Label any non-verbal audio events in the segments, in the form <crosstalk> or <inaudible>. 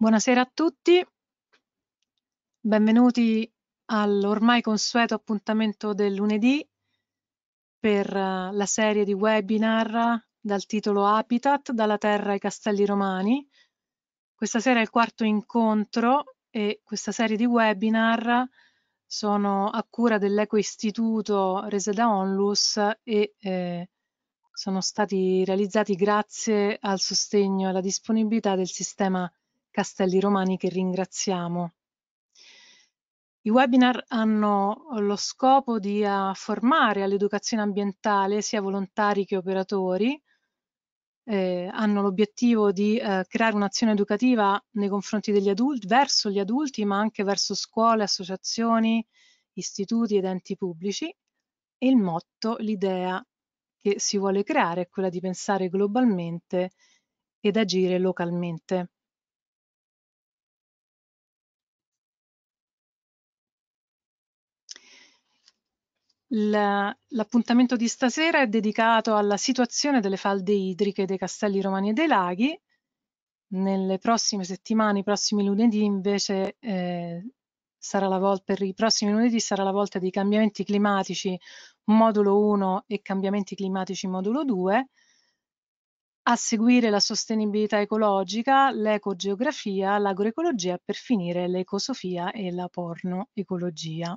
Buonasera a tutti, benvenuti all'ormai consueto appuntamento del lunedì per eh, la serie di webinar dal titolo Habitat, dalla terra ai castelli romani. Questa sera è il quarto incontro e questa serie di webinar sono a cura dell'Ecoistituto rese da Onlus e eh, sono stati realizzati grazie al sostegno e alla disponibilità del sistema Castelli Romani che ringraziamo. I webinar hanno lo scopo di formare all'educazione ambientale sia volontari che operatori, eh, hanno l'obiettivo di eh, creare un'azione educativa nei confronti degli adulti, verso gli adulti, ma anche verso scuole, associazioni, istituti ed enti pubblici. E il motto, l'idea che si vuole creare è quella di pensare globalmente ed agire localmente. L'appuntamento di stasera è dedicato alla situazione delle falde idriche dei Castelli Romani e dei Laghi. Nelle prossime settimane, i prossimi lunedì invece eh, sarà la volta, per i prossimi lunedì sarà la volta dei cambiamenti climatici modulo 1 e cambiamenti climatici modulo 2. A seguire la sostenibilità ecologica, l'ecogeografia, l'agroecologia e per finire l'ecosofia e la pornoecologia.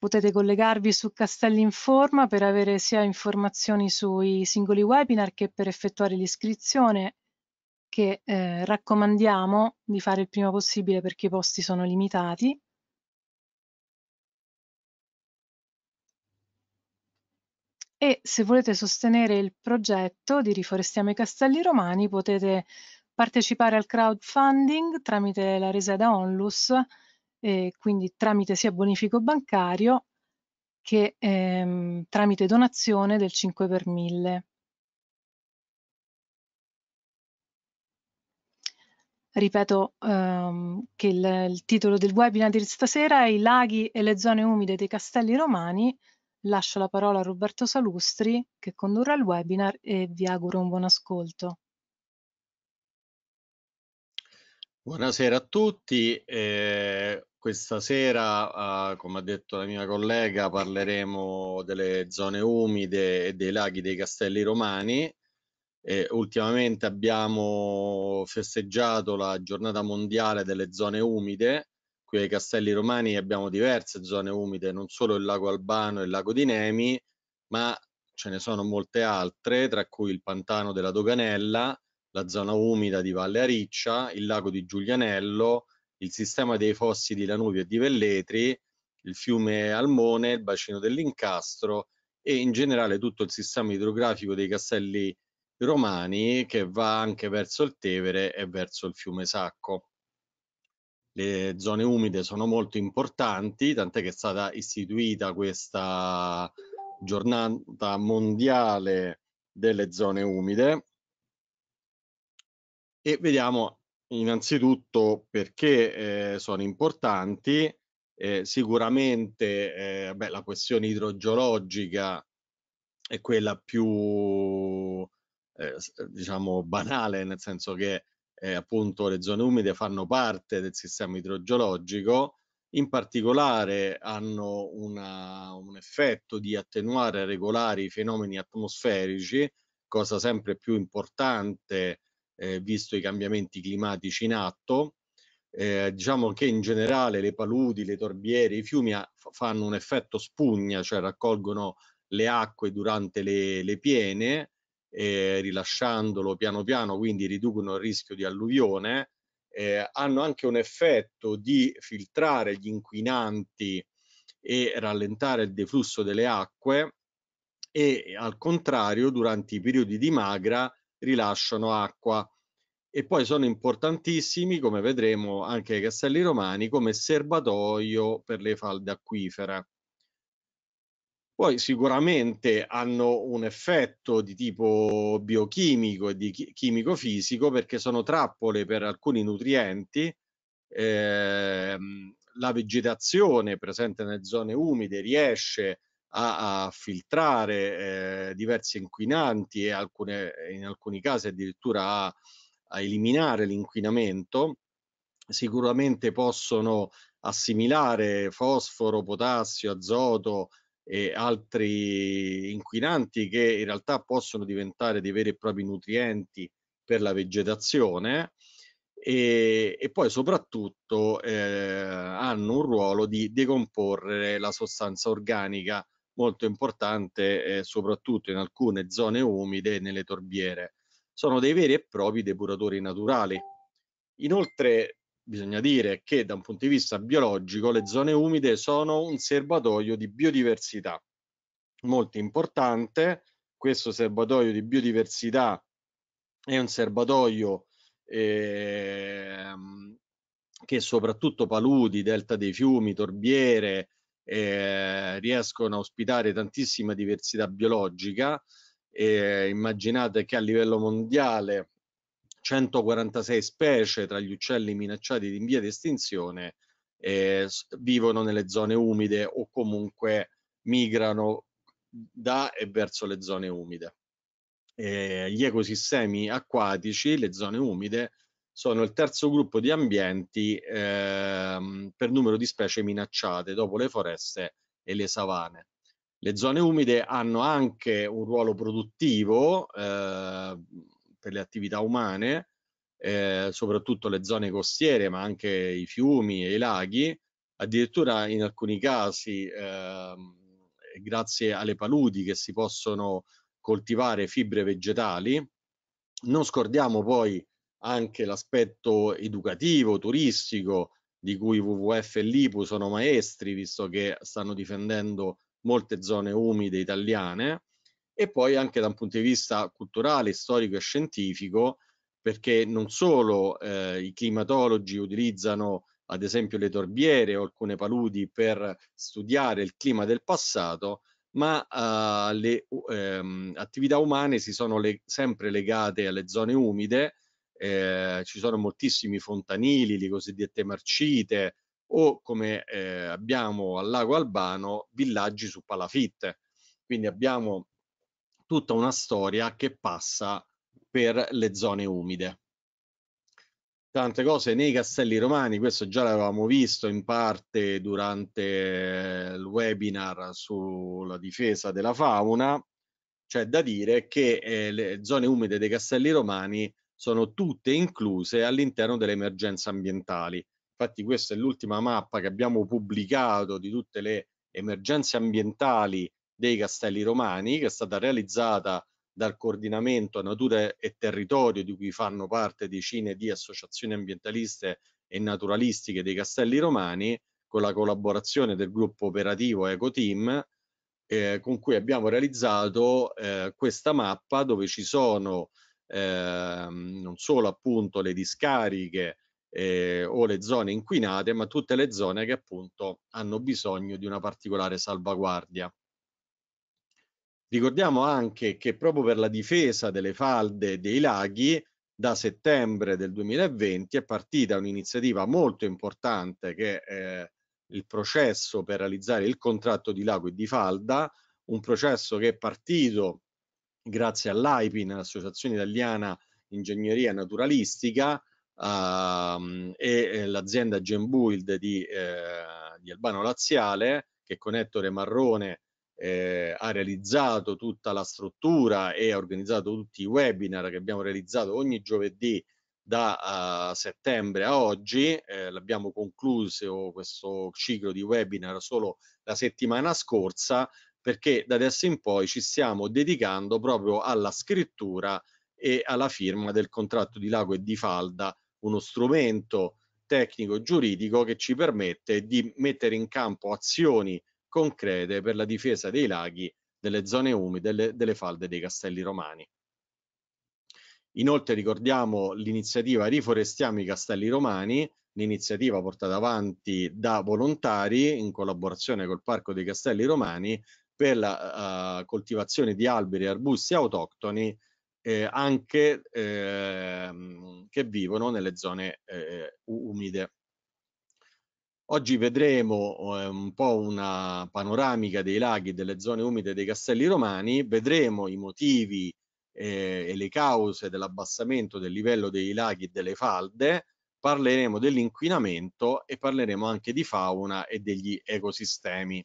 Potete collegarvi su Castellinforma per avere sia informazioni sui singoli webinar che per effettuare l'iscrizione che eh, raccomandiamo di fare il prima possibile perché i posti sono limitati. e se volete sostenere il progetto di Riforestiamo i Castelli Romani potete partecipare al crowdfunding tramite la resa da Onlus eh, quindi tramite sia bonifico bancario che ehm, tramite donazione del 5 per 1000. Ripeto ehm, che il, il titolo del webinar di stasera è I laghi e le zone umide dei castelli romani. Lascio la parola a Roberto Salustri che condurrà il webinar e vi auguro un buon ascolto. Buonasera a tutti. Eh, questa sera, eh, come ha detto la mia collega, parleremo delle zone umide e dei laghi dei castelli romani. Eh, ultimamente abbiamo festeggiato la giornata mondiale delle zone umide. Qui ai castelli romani abbiamo diverse zone umide, non solo il lago Albano e il lago di Nemi, ma ce ne sono molte altre, tra cui il pantano della Doganella, la zona umida di Valle Ariccia, il lago di Giulianello, il sistema dei fossi di Lanuvio e di Velletri, il fiume Almone, il bacino dell'Incastro e in generale tutto il sistema idrografico dei castelli romani che va anche verso il Tevere e verso il fiume Sacco. Le zone umide sono molto importanti, tant'è che è stata istituita questa giornata mondiale delle zone umide e vediamo innanzitutto perché eh, sono importanti. Eh, sicuramente eh, beh, la questione idrogeologica è quella più eh, diciamo banale, nel senso che eh, appunto le zone umide fanno parte del sistema idrogeologico, in particolare hanno una, un effetto di attenuare e regolare i fenomeni atmosferici, cosa sempre più importante eh, visto i cambiamenti climatici in atto. Eh, diciamo che in generale le paludi, le torbiere, i fiumi fanno un effetto spugna, cioè raccolgono le acque durante le, le piene, eh, rilasciandolo piano piano, quindi riducono il rischio di alluvione, eh, hanno anche un effetto di filtrare gli inquinanti e rallentare il deflusso delle acque e al contrario durante i periodi di magra rilasciano acqua e poi sono importantissimi, come vedremo anche ai castelli romani, come serbatoio per le falde acquifere. Poi sicuramente hanno un effetto di tipo biochimico e di chimico-fisico perché sono trappole per alcuni nutrienti, eh, la vegetazione presente nelle zone umide riesce a a, a filtrare eh, diversi inquinanti e alcune, eh, in alcuni casi addirittura a, a eliminare l'inquinamento, sicuramente possono assimilare fosforo, potassio, azoto e altri inquinanti che in realtà possono diventare dei veri e propri nutrienti per la vegetazione e, e poi soprattutto eh, hanno un ruolo di decomporre la sostanza organica molto importante eh, soprattutto in alcune zone umide e nelle torbiere. Sono dei veri e propri depuratori naturali. Inoltre bisogna dire che da un punto di vista biologico le zone umide sono un serbatoio di biodiversità molto importante. Questo serbatoio di biodiversità è un serbatoio eh, che soprattutto paludi, delta dei fiumi, torbiere, eh, riescono a ospitare tantissima diversità biologica. Eh, immaginate che a livello mondiale 146 specie tra gli uccelli minacciati in via di estinzione eh, vivono nelle zone umide o comunque migrano da e verso le zone umide. Eh, gli ecosistemi acquatici, le zone umide, sono il terzo gruppo di ambienti ehm, per numero di specie minacciate dopo le foreste e le savane. Le zone umide hanno anche un ruolo produttivo eh, per le attività umane, eh, soprattutto le zone costiere, ma anche i fiumi e i laghi, addirittura in alcuni casi eh, grazie alle paludi che si possono coltivare fibre vegetali. Non scordiamo poi anche l'aspetto educativo, turistico, di cui WWF e l'IPU sono maestri, visto che stanno difendendo molte zone umide italiane, e poi anche da un punto di vista culturale, storico e scientifico, perché non solo eh, i climatologi utilizzano ad esempio le torbiere o alcune paludi per studiare il clima del passato, ma eh, le ehm, attività umane si sono le sempre legate alle zone umide eh, ci sono moltissimi fontanili, le cosiddette marcite, o come eh, abbiamo al lago Albano, villaggi su palafitte. Quindi abbiamo tutta una storia che passa per le zone umide. Tante cose nei castelli romani, questo già l'avevamo visto in parte durante il webinar sulla difesa della fauna, c'è da dire che eh, le zone umide dei castelli romani sono tutte incluse all'interno delle emergenze ambientali. Infatti questa è l'ultima mappa che abbiamo pubblicato di tutte le emergenze ambientali dei castelli romani, che è stata realizzata dal coordinamento Natura e Territorio, di cui fanno parte decine di associazioni ambientaliste e naturalistiche dei castelli romani, con la collaborazione del gruppo operativo EcoTeam, eh, con cui abbiamo realizzato eh, questa mappa dove ci sono ehm, non solo appunto le discariche eh, o le zone inquinate, ma tutte le zone che appunto hanno bisogno di una particolare salvaguardia. Ricordiamo anche che proprio per la difesa delle falde dei laghi, da settembre del 2020 è partita un'iniziativa molto importante che è il processo per realizzare il contratto di lago e di falda, un processo che è partito grazie all'AIPIN, l'Associazione Italiana Ingegneria Naturalistica, ehm, e eh, l'azienda Gembuild di, eh, di Albano Laziale, che con Ettore Marrone eh, ha realizzato tutta la struttura e ha organizzato tutti i webinar che abbiamo realizzato ogni giovedì da uh, settembre a oggi, eh, l'abbiamo concluso questo ciclo di webinar solo la settimana scorsa perché da adesso in poi ci stiamo dedicando proprio alla scrittura e alla firma del contratto di Lago e di Falda, uno strumento tecnico e giuridico che ci permette di mettere in campo azioni concrete per la difesa dei laghi, delle zone umide, delle, delle falde dei castelli romani. Inoltre ricordiamo l'iniziativa Riforestiamo i Castelli Romani, l'iniziativa portata avanti da volontari in collaborazione col Parco dei Castelli Romani per la uh, coltivazione di alberi e arbusti autoctoni eh, anche eh, che vivono nelle zone eh, umide. Oggi vedremo eh, un po' una panoramica dei laghi delle zone umide dei castelli romani, vedremo i motivi eh, e le cause dell'abbassamento del livello dei laghi e delle falde, parleremo dell'inquinamento e parleremo anche di fauna e degli ecosistemi.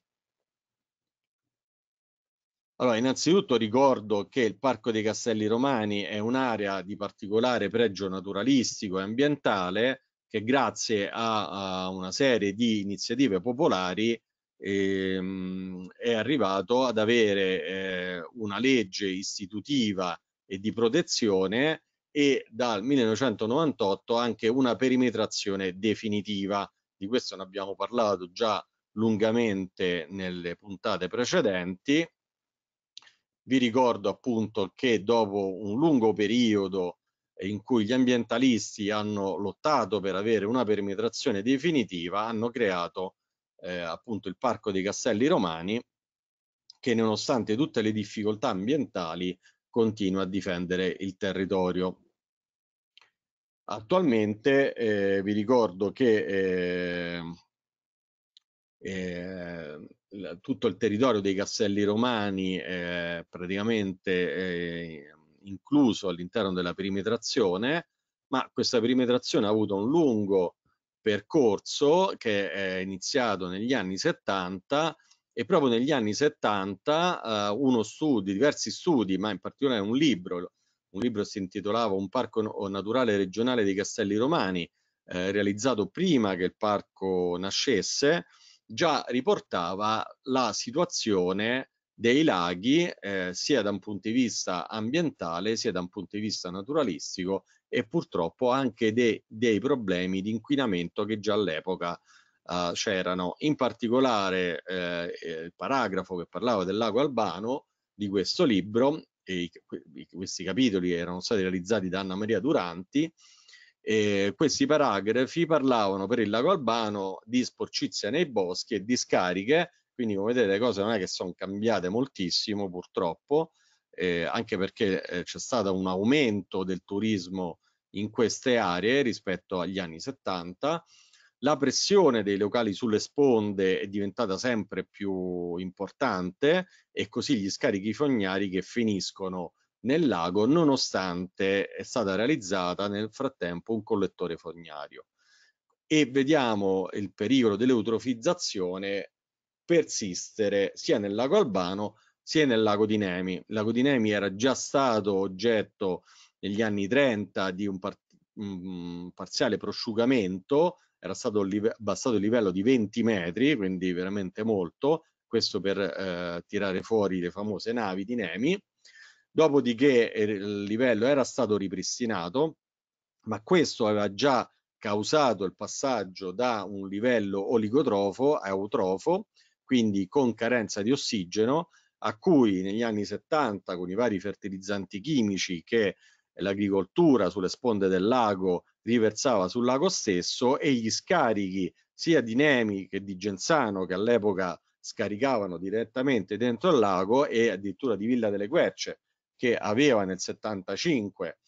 Allora, innanzitutto ricordo che il Parco dei Castelli Romani è un'area di particolare pregio naturalistico e ambientale che grazie a, a una serie di iniziative popolari ehm, è arrivato ad avere eh, una legge istitutiva e di protezione e dal 1998 anche una perimetrazione definitiva. Di questo ne abbiamo parlato già lungamente nelle puntate precedenti vi ricordo appunto che dopo un lungo periodo eh, in cui gli ambientalisti hanno lottato per avere una perimetrazione definitiva, hanno creato eh, appunto il Parco dei Castelli Romani che nonostante tutte le difficoltà ambientali continua a difendere il territorio. Attualmente eh, vi ricordo che eh, eh, tutto il territorio dei Castelli Romani eh, praticamente eh, incluso all'interno della perimetrazione, ma questa perimetrazione ha avuto un lungo percorso che è iniziato negli anni 70 e proprio negli anni 70 eh, uno studio, diversi studi, ma in particolare un libro, un libro si intitolava Un parco naturale regionale dei Castelli Romani, eh, realizzato prima che il parco nascesse, già riportava la situazione dei laghi eh, sia da un punto di vista ambientale sia da un punto di vista naturalistico e purtroppo anche de dei problemi di inquinamento che già all'epoca eh, c'erano. In particolare eh, eh il paragrafo che parlava del lago albano di questo libro, e questi capitoli erano stati realizzati da Anna Maria Duranti, e questi paragrafi parlavano per il lago Albano di sporcizia nei boschi e di scariche, quindi come vedete le cose non è che sono cambiate moltissimo purtroppo, eh, anche perché eh, c'è stato un aumento del turismo in queste aree rispetto agli anni 70, la pressione dei locali sulle sponde è diventata sempre più importante e così gli scarichi fognari che finiscono nel lago nonostante è stata realizzata nel frattempo un collettore fognario e vediamo il pericolo dell'eutrofizzazione persistere sia nel lago Albano sia nel lago di Nemi. Il lago di Nemi era già stato oggetto negli anni 30 di un, par un parziale prosciugamento, era stato abbassato il livello di 20 metri, quindi veramente molto, questo per eh, tirare fuori le famose navi di Nemi Dopodiché er, il livello era stato ripristinato, ma questo aveva già causato il passaggio da un livello oligotrofo a eutrofo, quindi con carenza di ossigeno, a cui negli anni 70 con i vari fertilizzanti chimici che l'agricoltura sulle sponde del lago riversava sul lago stesso e gli scarichi sia di Nemi che di Genzano che all'epoca scaricavano direttamente dentro il lago e addirittura di Villa delle Querce che aveva nel 75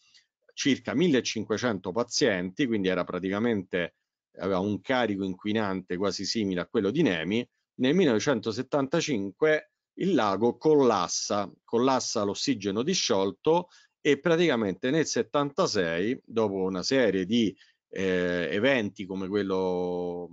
circa 1500 pazienti, quindi era praticamente aveva un carico inquinante quasi simile a quello di Nemi, nel 1975 il lago collassa, collassa l'ossigeno disciolto e praticamente nel 76, dopo una serie di eh, eventi come quello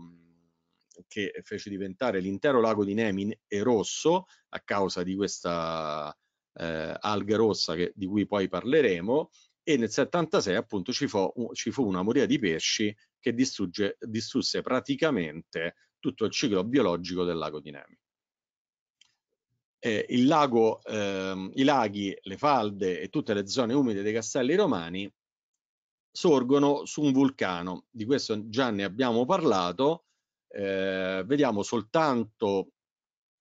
che fece diventare l'intero lago di Nemi rosso a causa di questa eh, Alga Rossa che, di cui poi parleremo e nel 76 appunto ci fu, ci fu una moria di pesci che distrugge, distrusse praticamente tutto il ciclo biologico del lago di Nemi. Eh, il lago, ehm, I laghi, le falde e tutte le zone umide dei castelli romani sorgono su un vulcano, di questo già ne abbiamo parlato, eh, vediamo soltanto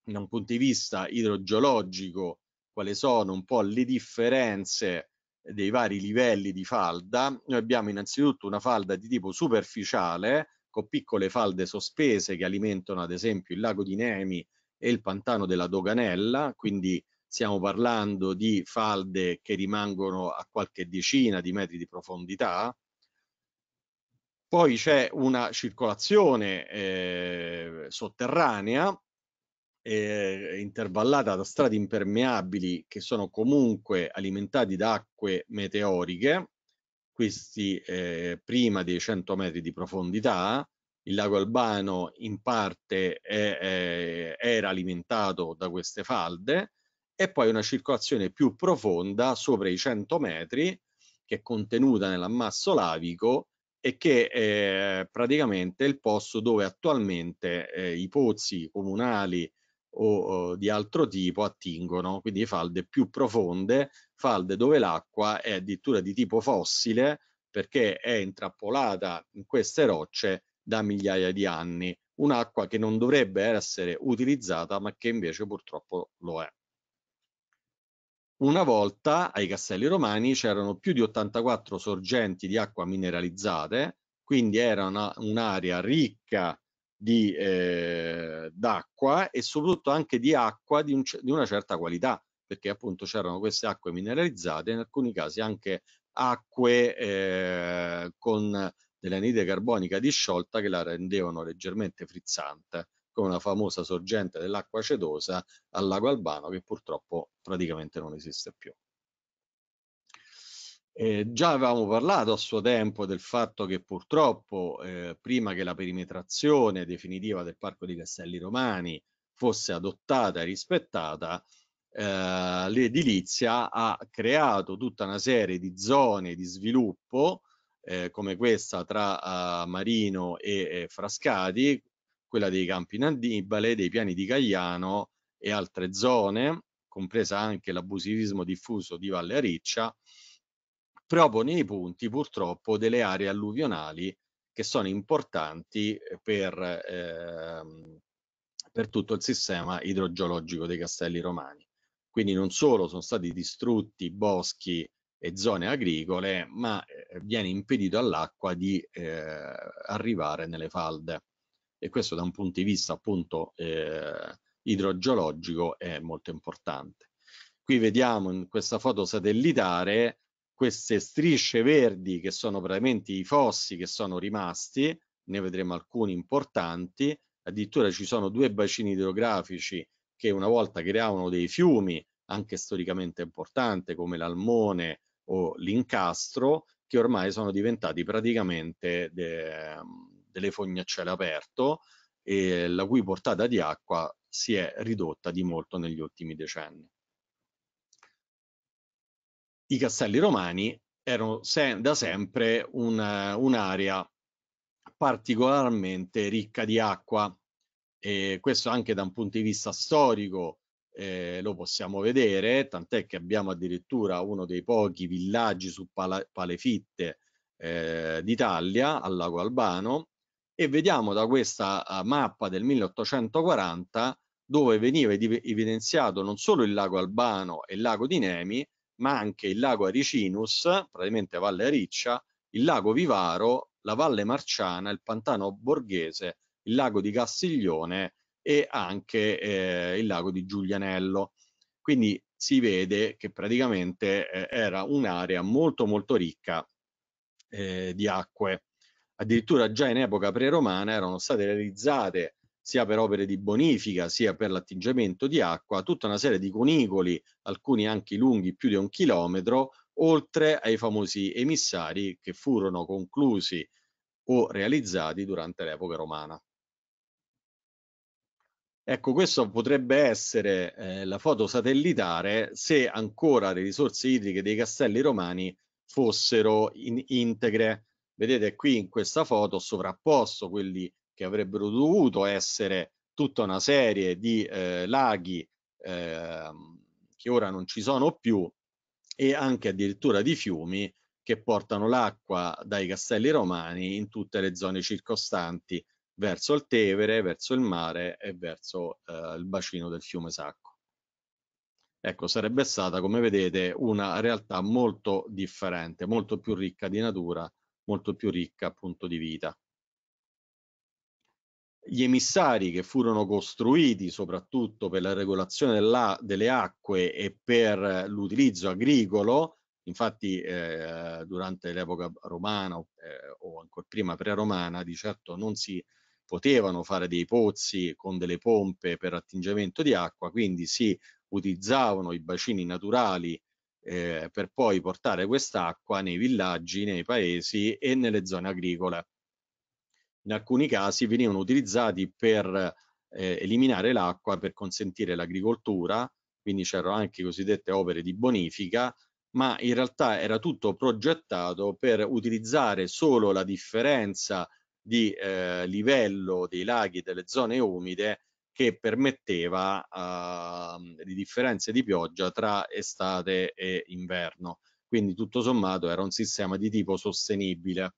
da un punto di vista idrogeologico quali sono un po' le differenze eh, dei vari livelli di falda. Noi abbiamo innanzitutto una falda di tipo superficiale con piccole falde sospese che alimentano ad esempio il lago di Nemi e il pantano della Doganella, quindi stiamo parlando di falde che rimangono a qualche decina di metri di profondità. Poi c'è una circolazione eh, sotterranea eh, intervallata da strade impermeabili che sono comunque alimentati da acque meteoriche, questi eh, prima dei 100 metri di profondità, il lago Albano in parte è, è, era alimentato da queste falde e poi una circolazione più profonda sopra i 100 metri che è contenuta nell'ammasso lavico e che è praticamente il posto dove attualmente eh, i pozzi comunali o eh, di altro tipo attingono, quindi falde più profonde, falde dove l'acqua è addirittura di tipo fossile perché è intrappolata in queste rocce da migliaia di anni, un'acqua che non dovrebbe essere utilizzata ma che invece purtroppo lo è. Una volta ai castelli romani c'erano più di 84 sorgenti di acqua mineralizzate, quindi era un'area ricca di, eh, d'acqua e soprattutto anche di acqua di, un, di una certa qualità, perché appunto c'erano queste acque mineralizzate, in alcuni casi anche acque eh, con dell'anidride carbonica disciolta che la rendevano leggermente frizzante, come una famosa sorgente dell'acqua acetosa al lago Albano che purtroppo praticamente non esiste più. Eh, già avevamo parlato a suo tempo del fatto che purtroppo eh, prima che la perimetrazione definitiva del Parco di Castelli Romani fosse adottata e rispettata, eh, l'edilizia ha creato tutta una serie di zone di sviluppo eh, come questa tra eh, Marino e Frascati, quella dei Campi Nannibale, dei Piani di Cagliano e altre zone, compresa anche l'abusivismo diffuso di Valle Ariccia, proprio nei punti purtroppo delle aree alluvionali che sono importanti eh, per, ehm, per tutto il sistema idrogeologico dei castelli romani. Quindi non solo sono stati distrutti boschi e zone agricole, ma eh, viene impedito all'acqua di eh, arrivare nelle falde. E questo da un punto di vista appunto eh, idrogeologico è molto importante. Qui vediamo in questa foto satellitare queste strisce verdi che sono praticamente i fossi che sono rimasti, ne vedremo alcuni importanti, addirittura ci sono due bacini idrografici che una volta creavano dei fiumi, anche storicamente importanti, come l'Almone o l'Incastro, che ormai sono diventati praticamente de, ehm, delle fognaccielle aperto e la cui portata di acqua si è ridotta di molto negli ultimi decenni i castelli romani erano se da sempre un'area particolarmente ricca di acqua e questo anche da un punto di vista storico eh, lo possiamo vedere, tant'è che abbiamo addirittura uno dei pochi villaggi su pala- palefitte eh, d'Italia, al lago Albano, e vediamo da questa eh, mappa del 1840 dove veniva evidenziato non solo il lago Albano e il lago di Nemi, ma anche il lago Aricinus, praticamente Valle Ariccia, il lago Vivaro, la Valle Marciana, il Pantano Borghese, il lago di Castiglione e anche eh, il lago di Giulianello. Quindi si vede che praticamente eh, era un'area molto molto ricca eh, di acque. Addirittura già in epoca preromana erano state realizzate sia per opere di bonifica, sia per l'attingimento di acqua, tutta una serie di conicoli, alcuni anche lunghi più di un chilometro, oltre ai famosi emissari che furono conclusi o realizzati durante l'epoca romana. Ecco, questo potrebbe essere eh, la foto satellitare se ancora le risorse idriche dei castelli romani fossero in integre. Vedete qui in questa foto sovrapposto quelli che avrebbero dovuto essere tutta una serie di eh, laghi eh, che ora non ci sono più e anche addirittura di fiumi che portano l'acqua dai castelli romani in tutte le zone circostanti verso il Tevere, verso il mare e verso eh, il bacino del fiume Sacco. Ecco, sarebbe stata, come vedete, una realtà molto differente, molto più ricca di natura, molto più ricca appunto di vita gli emissari che furono costruiti soprattutto per la regolazione della, delle acque e per l'utilizzo agricolo, infatti eh, durante l'epoca romana eh, o ancora prima pre-romana di certo non si potevano fare dei pozzi con delle pompe per attingimento di acqua, quindi si utilizzavano i bacini naturali eh, per poi portare quest'acqua nei villaggi, nei paesi e nelle zone agricole in alcuni casi venivano utilizzati per eh, eliminare l'acqua per consentire l'agricoltura, quindi c'erano anche cosiddette opere di bonifica, ma in realtà era tutto progettato per utilizzare solo la differenza di eh, livello dei laghi e delle zone umide che permetteva eh, le differenze di pioggia tra estate e inverno. Quindi tutto sommato era un sistema di tipo sostenibile.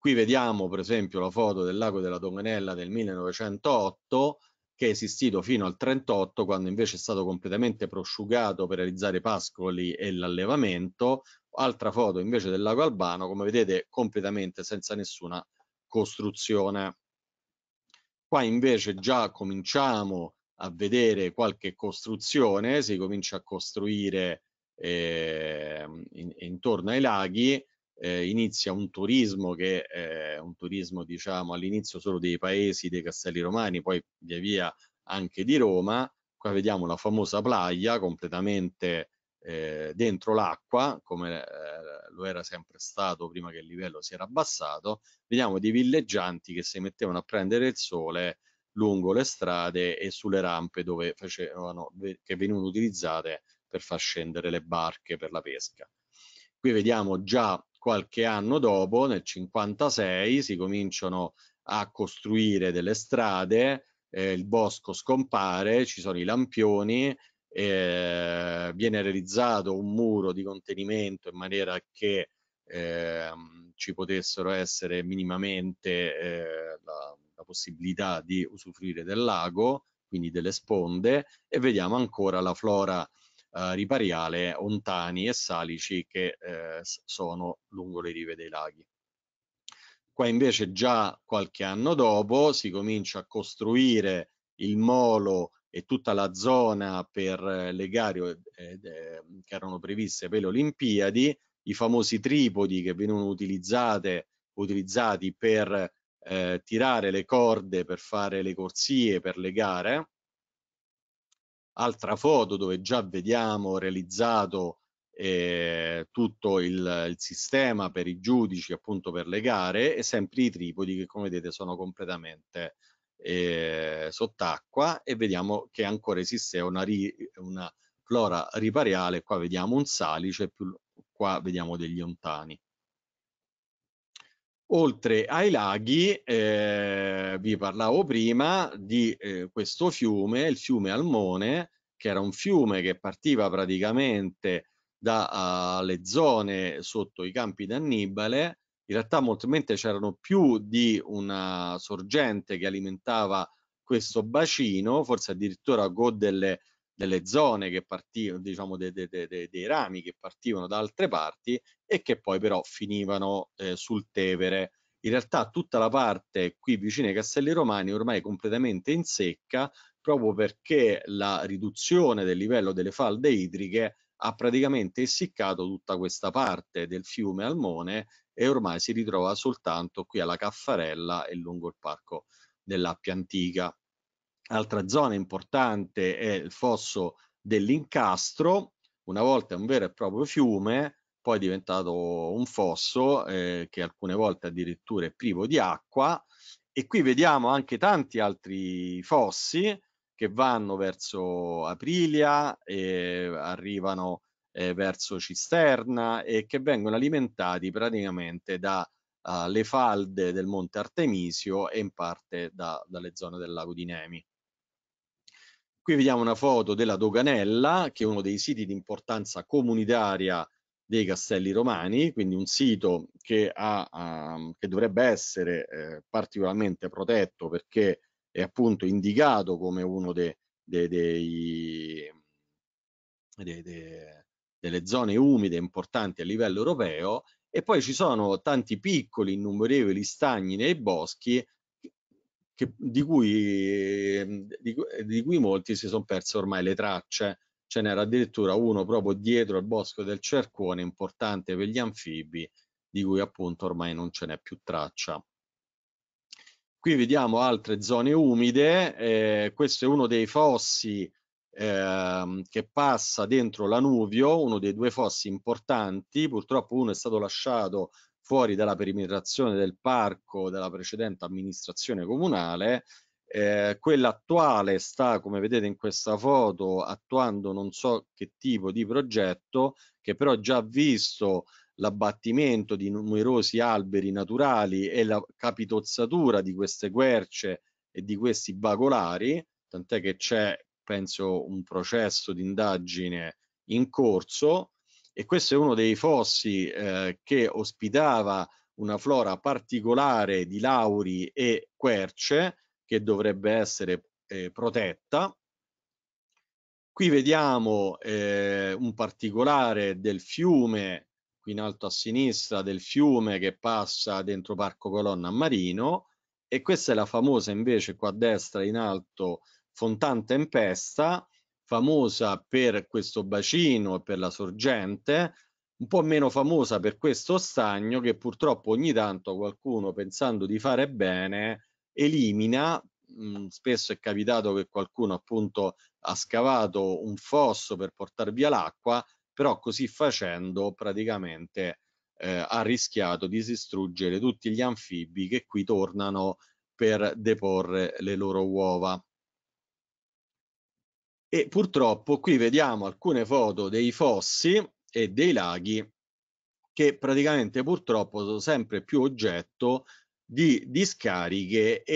Qui vediamo per esempio la foto del lago della Domenella del 1908 che è esistito fino al 1938 quando invece è stato completamente prosciugato per realizzare pascoli e l'allevamento. Altra foto invece del lago Albano, come vedete completamente senza nessuna costruzione. Qua invece già cominciamo a vedere qualche costruzione, si comincia a costruire eh, in, intorno ai laghi, eh, inizia un turismo che è un turismo diciamo all'inizio solo dei paesi, dei castelli romani, poi via via anche di Roma. Qua vediamo la famosa playa completamente eh, dentro l'acqua, come eh, lo era sempre stato prima che il livello si era abbassato. Vediamo dei villeggianti che si mettevano a prendere il sole lungo le strade e sulle rampe dove facevano, che venivano utilizzate per far scendere le barche per la pesca. Qui vediamo già qualche anno dopo, nel 1956, si cominciano a costruire delle strade, eh, il bosco scompare, ci sono i lampioni, eh, viene realizzato un muro di contenimento in maniera che eh, ci potessero essere minimamente eh, la, la possibilità di usufruire del lago, quindi delle sponde, e vediamo ancora la flora eh, ripariale Ontani e Salici che eh, sono lungo le rive dei laghi. Qua invece già qualche anno dopo si comincia a costruire il molo e tutta la zona per eh, le gare eh, eh, che erano previste per le Olimpiadi, i famosi tripodi che venivano utilizzati per eh, tirare le corde per fare le corsie per le gare Altra foto dove già vediamo realizzato eh, tutto il, il, sistema per i giudici, appunto per le gare, e sempre i tripodi che come vedete sono completamente eh, sott'acqua e vediamo che ancora esiste una, ri, una flora ripariale, qua vediamo un salice, più, qua vediamo degli ontani. Oltre ai laghi, eh, vi parlavo prima di eh, questo fiume, il fiume Almone, che era un fiume che partiva praticamente dalle uh, zone sotto i campi d'Annibale. In realtà moltamente c'erano più di una sorgente che alimentava questo bacino, forse addirittura con delle delle zone che partivano, diciamo de, de, de, dei rami che partivano da altre parti e che poi però finivano eh, sul Tevere. In realtà tutta la parte qui vicina ai Castelli Romani ormai è completamente in secca proprio perché la riduzione del livello delle falde idriche ha praticamente essiccato tutta questa parte del fiume Almone e ormai si ritrova soltanto qui alla Caffarella e lungo il parco dell'Appia Antica. Altra zona importante è il fosso dell'incastro, una volta un vero e proprio fiume, poi è diventato un fosso eh, che alcune volte addirittura è privo di acqua e qui vediamo anche tanti altri fossi che vanno verso Aprilia e arrivano eh, verso Cisterna e che vengono alimentati praticamente dalle eh, uh, falde del Monte Artemisio e in parte da, dalle zone del lago di Nemi. Qui vediamo una foto della Doganella, che è uno dei siti di importanza comunitaria dei Castelli Romani, quindi un sito che, ha, um, che dovrebbe essere eh, particolarmente protetto perché è appunto indicato come uno dei, dei, dei, delle zone umide importanti a livello europeo e poi ci sono tanti piccoli innumerevoli stagni nei boschi che, di, cui, ehm, di, eh, di, cui, molti si sono persi ormai le tracce. Ce n'era addirittura uno proprio dietro al bosco del Cercone, importante per gli anfibi, di cui appunto ormai non ce n'è più traccia. Qui vediamo altre zone umide, eh, questo è uno dei fossi ehm, che passa dentro l'Anuvio, uno dei due fossi importanti, purtroppo uno è stato lasciato fuori dalla perimetrazione del parco della precedente amministrazione comunale. Eh, quella attuale sta, come vedete in questa foto, attuando non so che tipo di progetto, che però già visto l'abbattimento di numerosi alberi naturali e la capitozzatura di queste querce e di questi bagolari, tant'è che c'è, penso, un processo di indagine in corso e questo è uno dei fossi eh, che ospitava una flora particolare di lauri e querce che dovrebbe essere eh, protetta. Qui vediamo eh, un particolare del fiume, qui in alto a sinistra, del fiume che passa dentro Parco Colonna Marino e questa è la famosa invece qua a destra in alto Fontan Tempesta famosa per questo bacino, e per la sorgente, un po' meno famosa per questo stagno che purtroppo ogni tanto qualcuno pensando di fare bene elimina mm, spesso è capitato che qualcuno appunto ha scavato un fosso per portare via l'acqua, però così facendo praticamente eh, ha rischiato di distruggere tutti gli anfibi che qui tornano per deporre le loro uova. E purtroppo qui vediamo alcune foto dei fossi e dei laghi che praticamente purtroppo sono sempre più oggetto di discariche e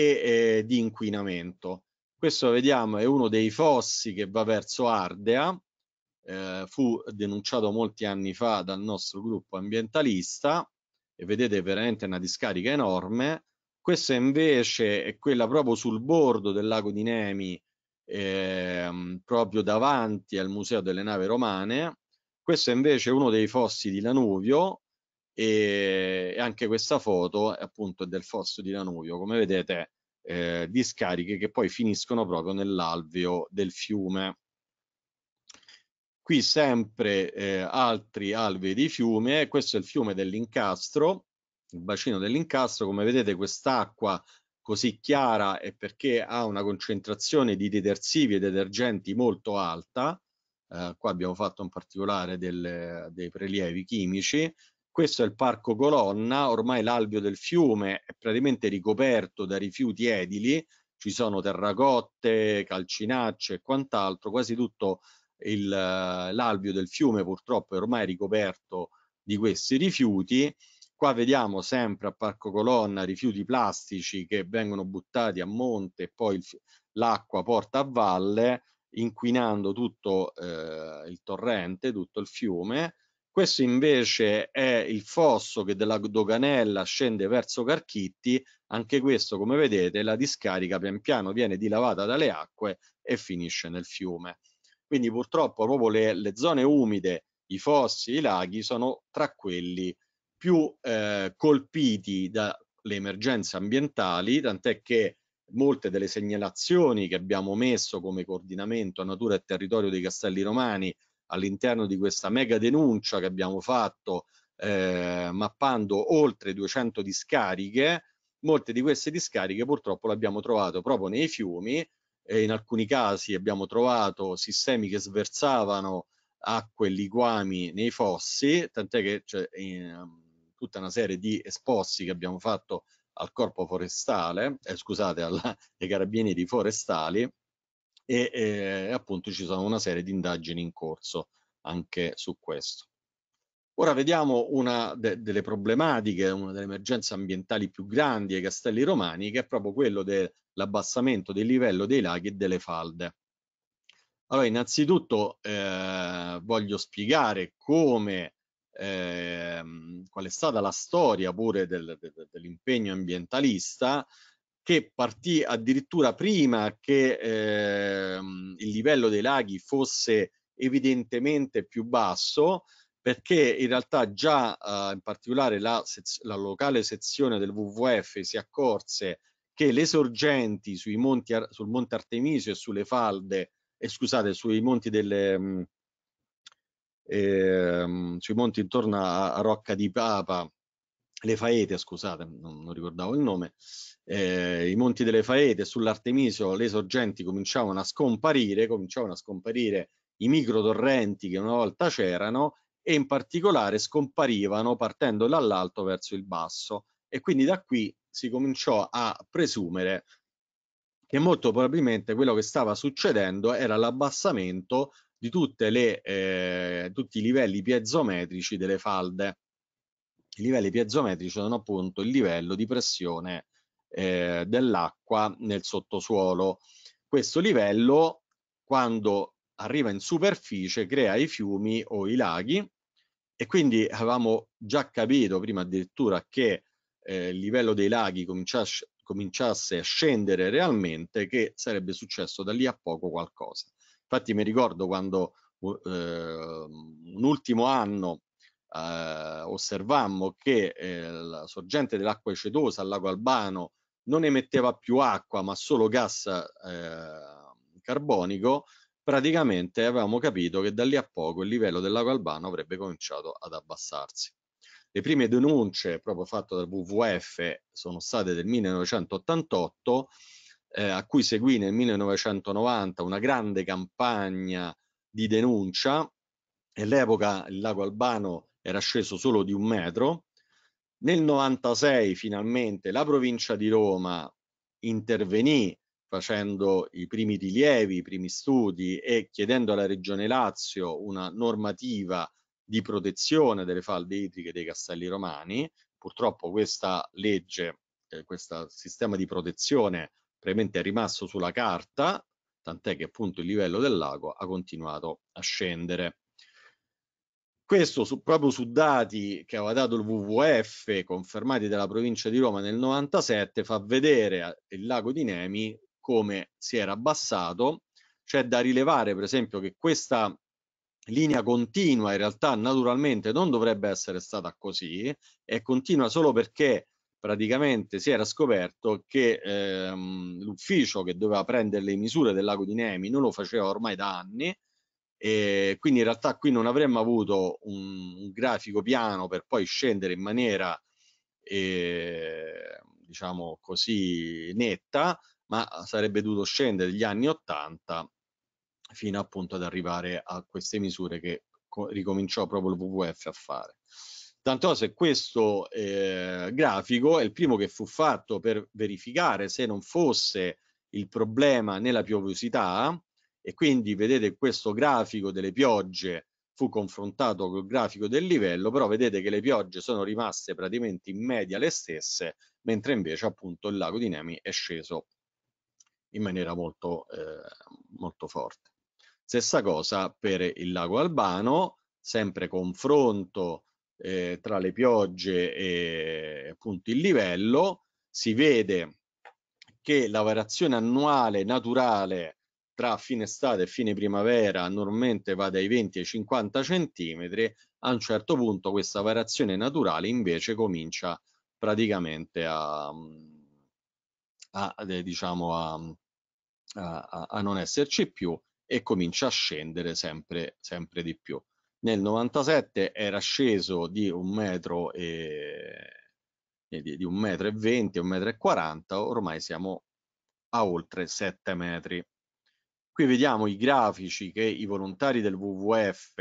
eh, di inquinamento. Questo vediamo è uno dei fossi che va verso Ardea, eh, fu denunciato molti anni fa dal nostro gruppo ambientalista e vedete veramente una discarica enorme. Questa invece è quella proprio sul bordo del lago di Nemi ehm, proprio davanti al Museo delle Navi Romane. Questo è invece uno dei fossi di Lanuvio e anche questa foto è appunto del fosso di Lanuvio. Come vedete eh, discariche che poi finiscono proprio nell'alveo del fiume. Qui sempre eh, altri alvei di fiume, questo è il fiume dell'incastro, il bacino dell'incastro, come vedete quest'acqua così chiara è perché ha una concentrazione di detersivi e detergenti molto alta, eh, qua abbiamo fatto in particolare del, dei prelievi chimici, questo è il parco colonna, ormai l'albio del fiume è praticamente ricoperto da rifiuti edili, ci sono terracotte, calcinacce e quant'altro, quasi tutto eh, l'albio del fiume purtroppo è ormai ricoperto di questi rifiuti Qua vediamo sempre a Parco Colonna rifiuti plastici che vengono buttati a monte e poi l'acqua porta a valle, inquinando tutto eh, il torrente, tutto il fiume. Questo invece è il fosso che dalla Doganella scende verso Carchitti, anche questo come vedete la discarica pian piano viene dilavata dalle acque e finisce nel fiume. Quindi purtroppo proprio le, le zone umide, i fossi, i laghi sono tra quelli più eh, colpiti dalle emergenze ambientali, tant'è che molte delle segnalazioni che abbiamo messo come coordinamento a natura e territorio dei Castelli Romani all'interno di questa mega denuncia che abbiamo fatto eh, mappando oltre 200 discariche, molte di queste discariche purtroppo le abbiamo trovate proprio nei fiumi e in alcuni casi abbiamo trovato sistemi che sversavano acque liquami nei fossi, tant'è che cioè, in, tutta una serie di esposti che abbiamo fatto al corpo forestale, eh, scusate, alla, ai carabinieri forestali e eh, appunto ci sono una serie di indagini in corso anche su questo. Ora vediamo una de delle problematiche, una delle emergenze ambientali più grandi ai castelli romani, che è proprio quello dell'abbassamento del livello dei laghi e delle falde. Allora, innanzitutto eh, voglio spiegare come ehm, qual è stata la storia pure del, del, dell'impegno ambientalista che partì addirittura prima che ehm, il livello dei laghi fosse evidentemente più basso perché in realtà già eh, in particolare la, sez la locale sezione del WWF si accorse che le sorgenti sui monti, sul monte Artemisio e sulle falde, eh, scusate, sui monti delle, mm, ehm, sui monti intorno a, a Rocca di Papa, le Faete, scusate, non, non ricordavo il nome, eh, i monti delle Faete, sull'Artemisio le sorgenti cominciavano a scomparire, cominciavano a scomparire i microtorrenti che una volta c'erano e in particolare scomparivano partendo dall'alto verso il basso e quindi da qui si cominciò a presumere che molto probabilmente quello che stava succedendo era l'abbassamento di le, eh, tutti i livelli piezometrici delle falde. I livelli piezometrici sono appunto il livello di pressione eh, dell'acqua nel sottosuolo. Questo livello, quando arriva in superficie, crea i fiumi o i laghi e quindi avevamo già capito prima addirittura che eh, il livello dei laghi cominciasse, cominciasse a scendere realmente, che sarebbe successo da lì a poco qualcosa. Infatti mi ricordo quando uh, un ultimo anno uh, osservammo che uh, la sorgente dell'acqua acetosa al lago Albano non emetteva più acqua ma solo gas eh, carbonico, praticamente avevamo capito che da lì a poco il livello del lago Albano avrebbe cominciato ad abbassarsi. Le prime denunce proprio fatte dal WWF sono state del 1988 eh, a cui seguì nel 1990 una grande campagna di denuncia. e All'epoca il lago Albano era sceso solo di un metro. Nel 96 finalmente la provincia di Roma intervenì facendo i primi rilievi, i primi studi e chiedendo alla Regione Lazio una normativa di protezione delle falde idriche dei castelli romani. Purtroppo questa legge, eh, questo sistema di protezione praticamente è rimasto sulla carta, tant'è che appunto il livello del lago ha continuato a scendere. Questo su, proprio su dati che aveva dato il WWF, confermati dalla provincia di Roma nel 97, fa vedere il lago di Nemi come si era abbassato. C'è da rilevare, per esempio, che questa linea continua in realtà naturalmente non dovrebbe essere stata così, è continua solo perché praticamente si era scoperto che ehm, l'ufficio che doveva prendere le misure del lago di Nemi non lo faceva ormai da anni e quindi in realtà qui non avremmo avuto un, un grafico piano per poi scendere in maniera eh, diciamo così netta ma sarebbe dovuto scendere gli anni 80 fino appunto ad arrivare a queste misure che ricominciò proprio il WWF a fare. Tant'ò se questo eh, grafico è il primo che fu fatto per verificare se non fosse il problema nella piovosità e quindi vedete questo grafico delle piogge fu confrontato col grafico del livello, però vedete che le piogge sono rimaste praticamente in media le stesse, mentre invece appunto il lago di Nemi è sceso in maniera molto, eh, molto forte. Stessa cosa per il lago Albano, sempre confronto eh, tra le piogge e appunto il livello, si vede che la variazione annuale naturale tra fine estate e fine primavera normalmente va dai 20 ai 50 centimetri, a un certo punto questa variazione naturale invece comincia praticamente a, a, eh, diciamo a, a non esserci più e comincia a scendere sempre, sempre di più nel 97 era sceso di un metro e eh, di, un metro e venti, un metro e quaranta, ormai siamo a oltre 7 metri. Qui vediamo i grafici che i volontari del WWF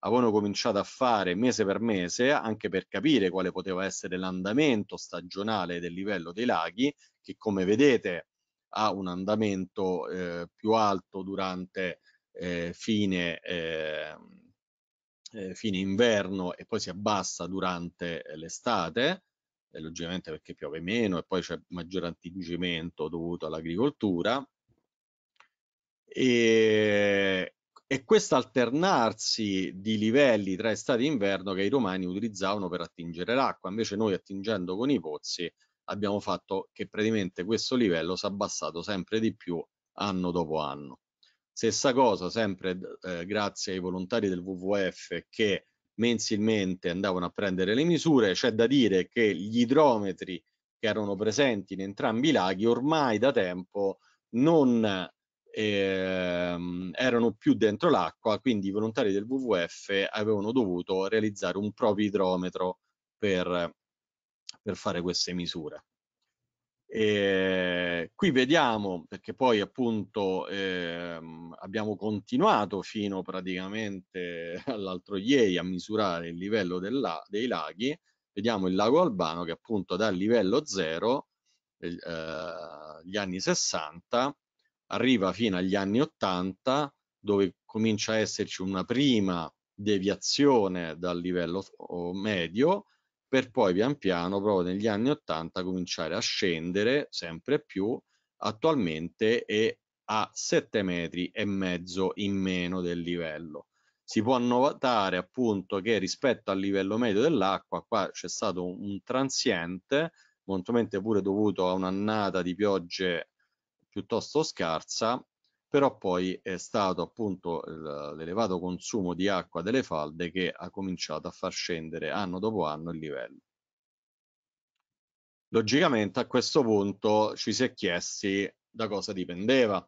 avevano cominciato a fare mese per mese, anche per capire quale poteva essere l'andamento stagionale del livello dei laghi, che come vedete ha un andamento eh, più alto durante eh, fine eh, eh, fine inverno e poi si abbassa durante eh, l'estate, eh, logicamente perché piove meno e poi c'è maggior attingimento dovuto all'agricoltura. E, e questo alternarsi di livelli tra estate e inverno che i romani utilizzavano per attingere l'acqua, invece noi attingendo con i pozzi abbiamo fatto che praticamente questo livello si è abbassato sempre di più anno dopo anno. Stessa cosa, sempre eh, grazie ai volontari del WWF che mensilmente andavano a prendere le misure, c'è da dire che gli idrometri che erano presenti in entrambi i laghi ormai da tempo non eh, erano più dentro l'acqua, quindi i volontari del WWF avevano dovuto realizzare un proprio idrometro per, per fare queste misure. Eh, qui vediamo, perché poi appunto eh, abbiamo continuato fino praticamente <laughs> all'altro ieri a misurare il livello della, dei laghi, vediamo il lago Albano che appunto dal livello zero, eh, eh gli anni 60, arriva fino agli anni 80, dove comincia a esserci una prima deviazione dal livello medio, per poi pian piano, proprio negli anni 80, cominciare a scendere sempre più attualmente è a 7 metri e mezzo in meno del livello. Si può notare appunto che rispetto al livello medio dell'acqua, qua c'è stato un transiente, molto pure dovuto a un'annata di piogge piuttosto scarsa però poi è stato appunto l'elevato consumo di acqua delle falde che ha cominciato a far scendere anno dopo anno il livello. Logicamente a questo punto ci si è chiesti da cosa dipendeva.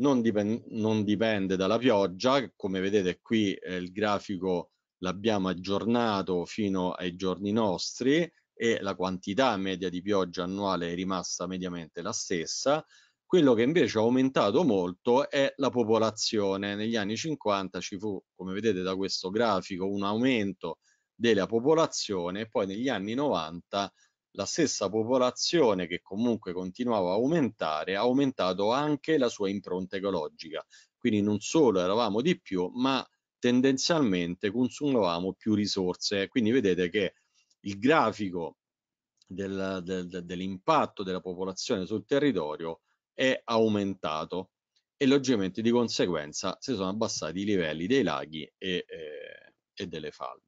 Non, dipende, non dipende dalla pioggia, come vedete qui eh, il grafico l'abbiamo aggiornato fino ai giorni nostri e la quantità media di pioggia annuale è rimasta mediamente la stessa, quello che invece ha aumentato molto è la popolazione. Negli anni 50 ci fu, come vedete da questo grafico, un aumento della popolazione e poi negli anni 90 la stessa popolazione che comunque continuava a aumentare ha aumentato anche la sua impronta ecologica. Quindi non solo eravamo di più, ma tendenzialmente consumavamo più risorse. Quindi vedete che il grafico del, del, dell'impatto della popolazione sul territorio è aumentato e logicamente di conseguenza si sono abbassati i livelli dei laghi e, eh, e delle falde.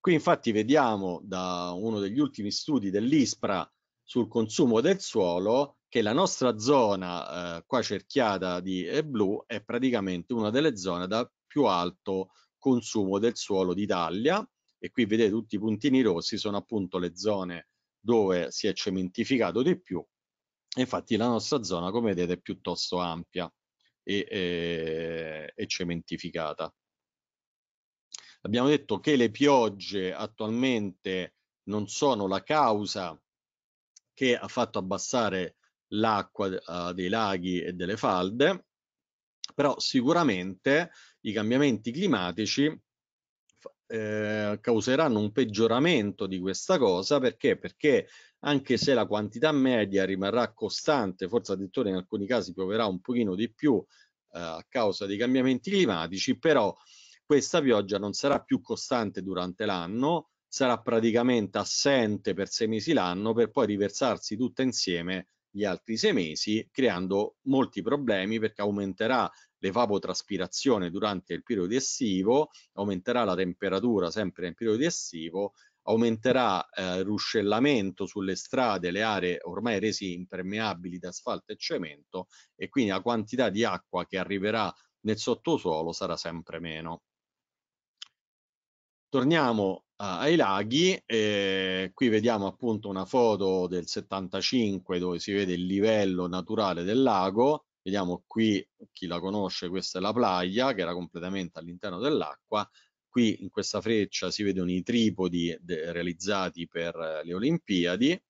Qui infatti vediamo da uno degli ultimi studi dell'ISPRA sul consumo del suolo che la nostra zona eh, qua cerchiata di eh, blu è praticamente una delle zone da più alto consumo del suolo d'Italia e qui vedete tutti i puntini rossi sono appunto le zone dove si è cementificato di più Infatti la nostra zona, come vedete, è piuttosto ampia e, e, eh, e cementificata. Abbiamo detto che le piogge attualmente non sono la causa che ha fatto abbassare l'acqua uh, dei laghi e delle falde, però sicuramente i cambiamenti climatici eh, causeranno un peggioramento di questa cosa perché? Perché anche se la quantità media rimarrà costante, forse addirittura in alcuni casi pioverà un pochino di più eh, a causa dei cambiamenti climatici, però questa pioggia non sarà più costante durante l'anno, sarà praticamente assente per sei mesi l'anno per poi riversarsi tutta insieme gli altri sei mesi, creando molti problemi perché aumenterà l'evapotraspirazione durante il periodo estivo, aumenterà la temperatura sempre nel periodo estivo aumenterà eh, il ruscellamento sulle strade, le aree ormai resi impermeabili da asfalto e cemento e quindi la quantità di acqua che arriverà nel sottosuolo sarà sempre meno. Torniamo eh, ai laghi, eh, qui vediamo appunto una foto del 75 dove si vede il livello naturale del lago, vediamo qui chi la conosce questa è la playa che era completamente all'interno dell'acqua Qui in questa freccia si vedono i tripodi realizzati per eh, le Olimpiadi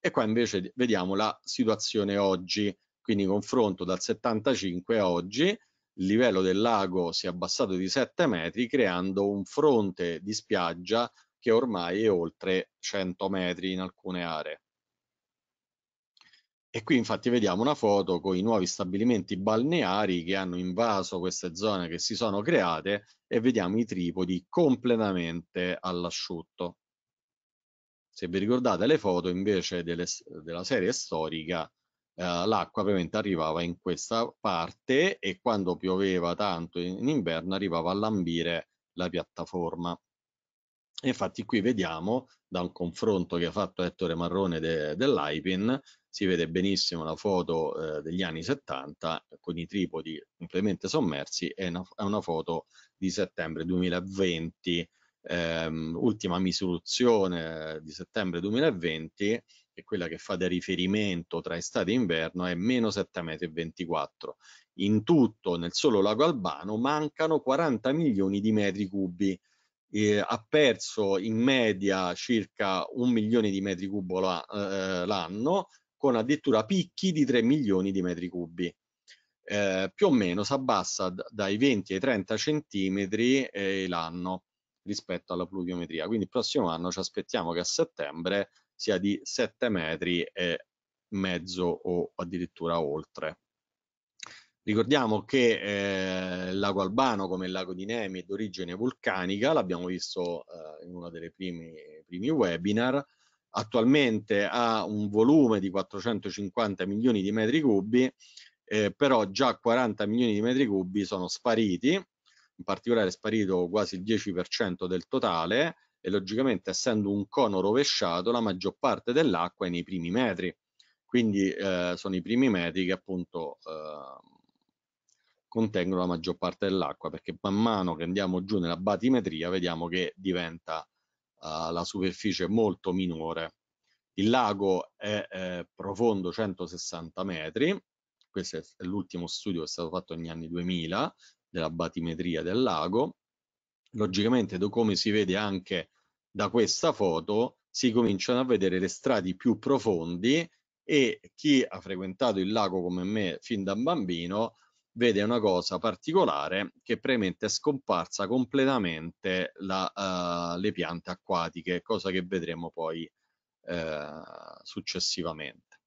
e qua invece vediamo la situazione oggi, quindi confronto dal 75 a oggi, il livello del lago si è abbassato di 7 metri creando un fronte di spiaggia che ormai è oltre 100 metri in alcune aree. E qui infatti vediamo una foto con i nuovi stabilimenti balneari che hanno invaso queste zone che si sono create e vediamo i tripodi completamente all'asciutto. Se vi ricordate le foto invece delle, della serie storica, eh, l'acqua ovviamente arrivava in questa parte e quando pioveva tanto in, in inverno arrivava a lambire la piattaforma infatti qui vediamo da un confronto che ha fatto Ettore Marrone de, dell'AIPIN, si vede benissimo la foto eh, degli anni 70 con i tripodi completamente sommersi e una, una foto di settembre 2020, ehm, ultima misurazione di settembre 2020 che è quella che fa da riferimento tra estate e inverno è meno 7,24 In tutto nel solo lago Albano mancano 40 milioni di metri cubi eh, ha perso in media circa un milione di metri cubo eh, l'anno, con addirittura picchi di 3 milioni di metri cubi. Eh, più o meno si abbassa dai 20 ai 30 centimetri eh, l'anno rispetto alla pluviometria. Quindi il prossimo anno ci aspettiamo che a settembre sia di 7 metri e mezzo o addirittura oltre. Ricordiamo che eh, il lago Albano, come il lago di Nemi, è d'origine vulcanica, l'abbiamo visto eh, in uno dei primi, primi webinar, attualmente ha un volume di 450 milioni di metri cubi, eh, però già 40 milioni di metri cubi sono spariti, in particolare è sparito quasi il 10% del totale e logicamente essendo un cono rovesciato la maggior parte dell'acqua è nei primi metri, quindi eh, sono i primi metri che appunto... Eh, contengono la maggior parte dell'acqua, perché man mano che andiamo giù nella batimetria vediamo che diventa uh, la superficie molto minore. Il lago è eh, profondo 160 metri, questo è l'ultimo studio che è stato fatto negli anni 2000 della batimetria del lago. Logicamente, come si vede anche da questa foto, si cominciano a vedere le strati più profondi e chi ha frequentato il lago come me fin da bambino vede una cosa particolare che praticamente è scomparsa completamente la, uh, le piante acquatiche, cosa che vedremo poi uh, successivamente.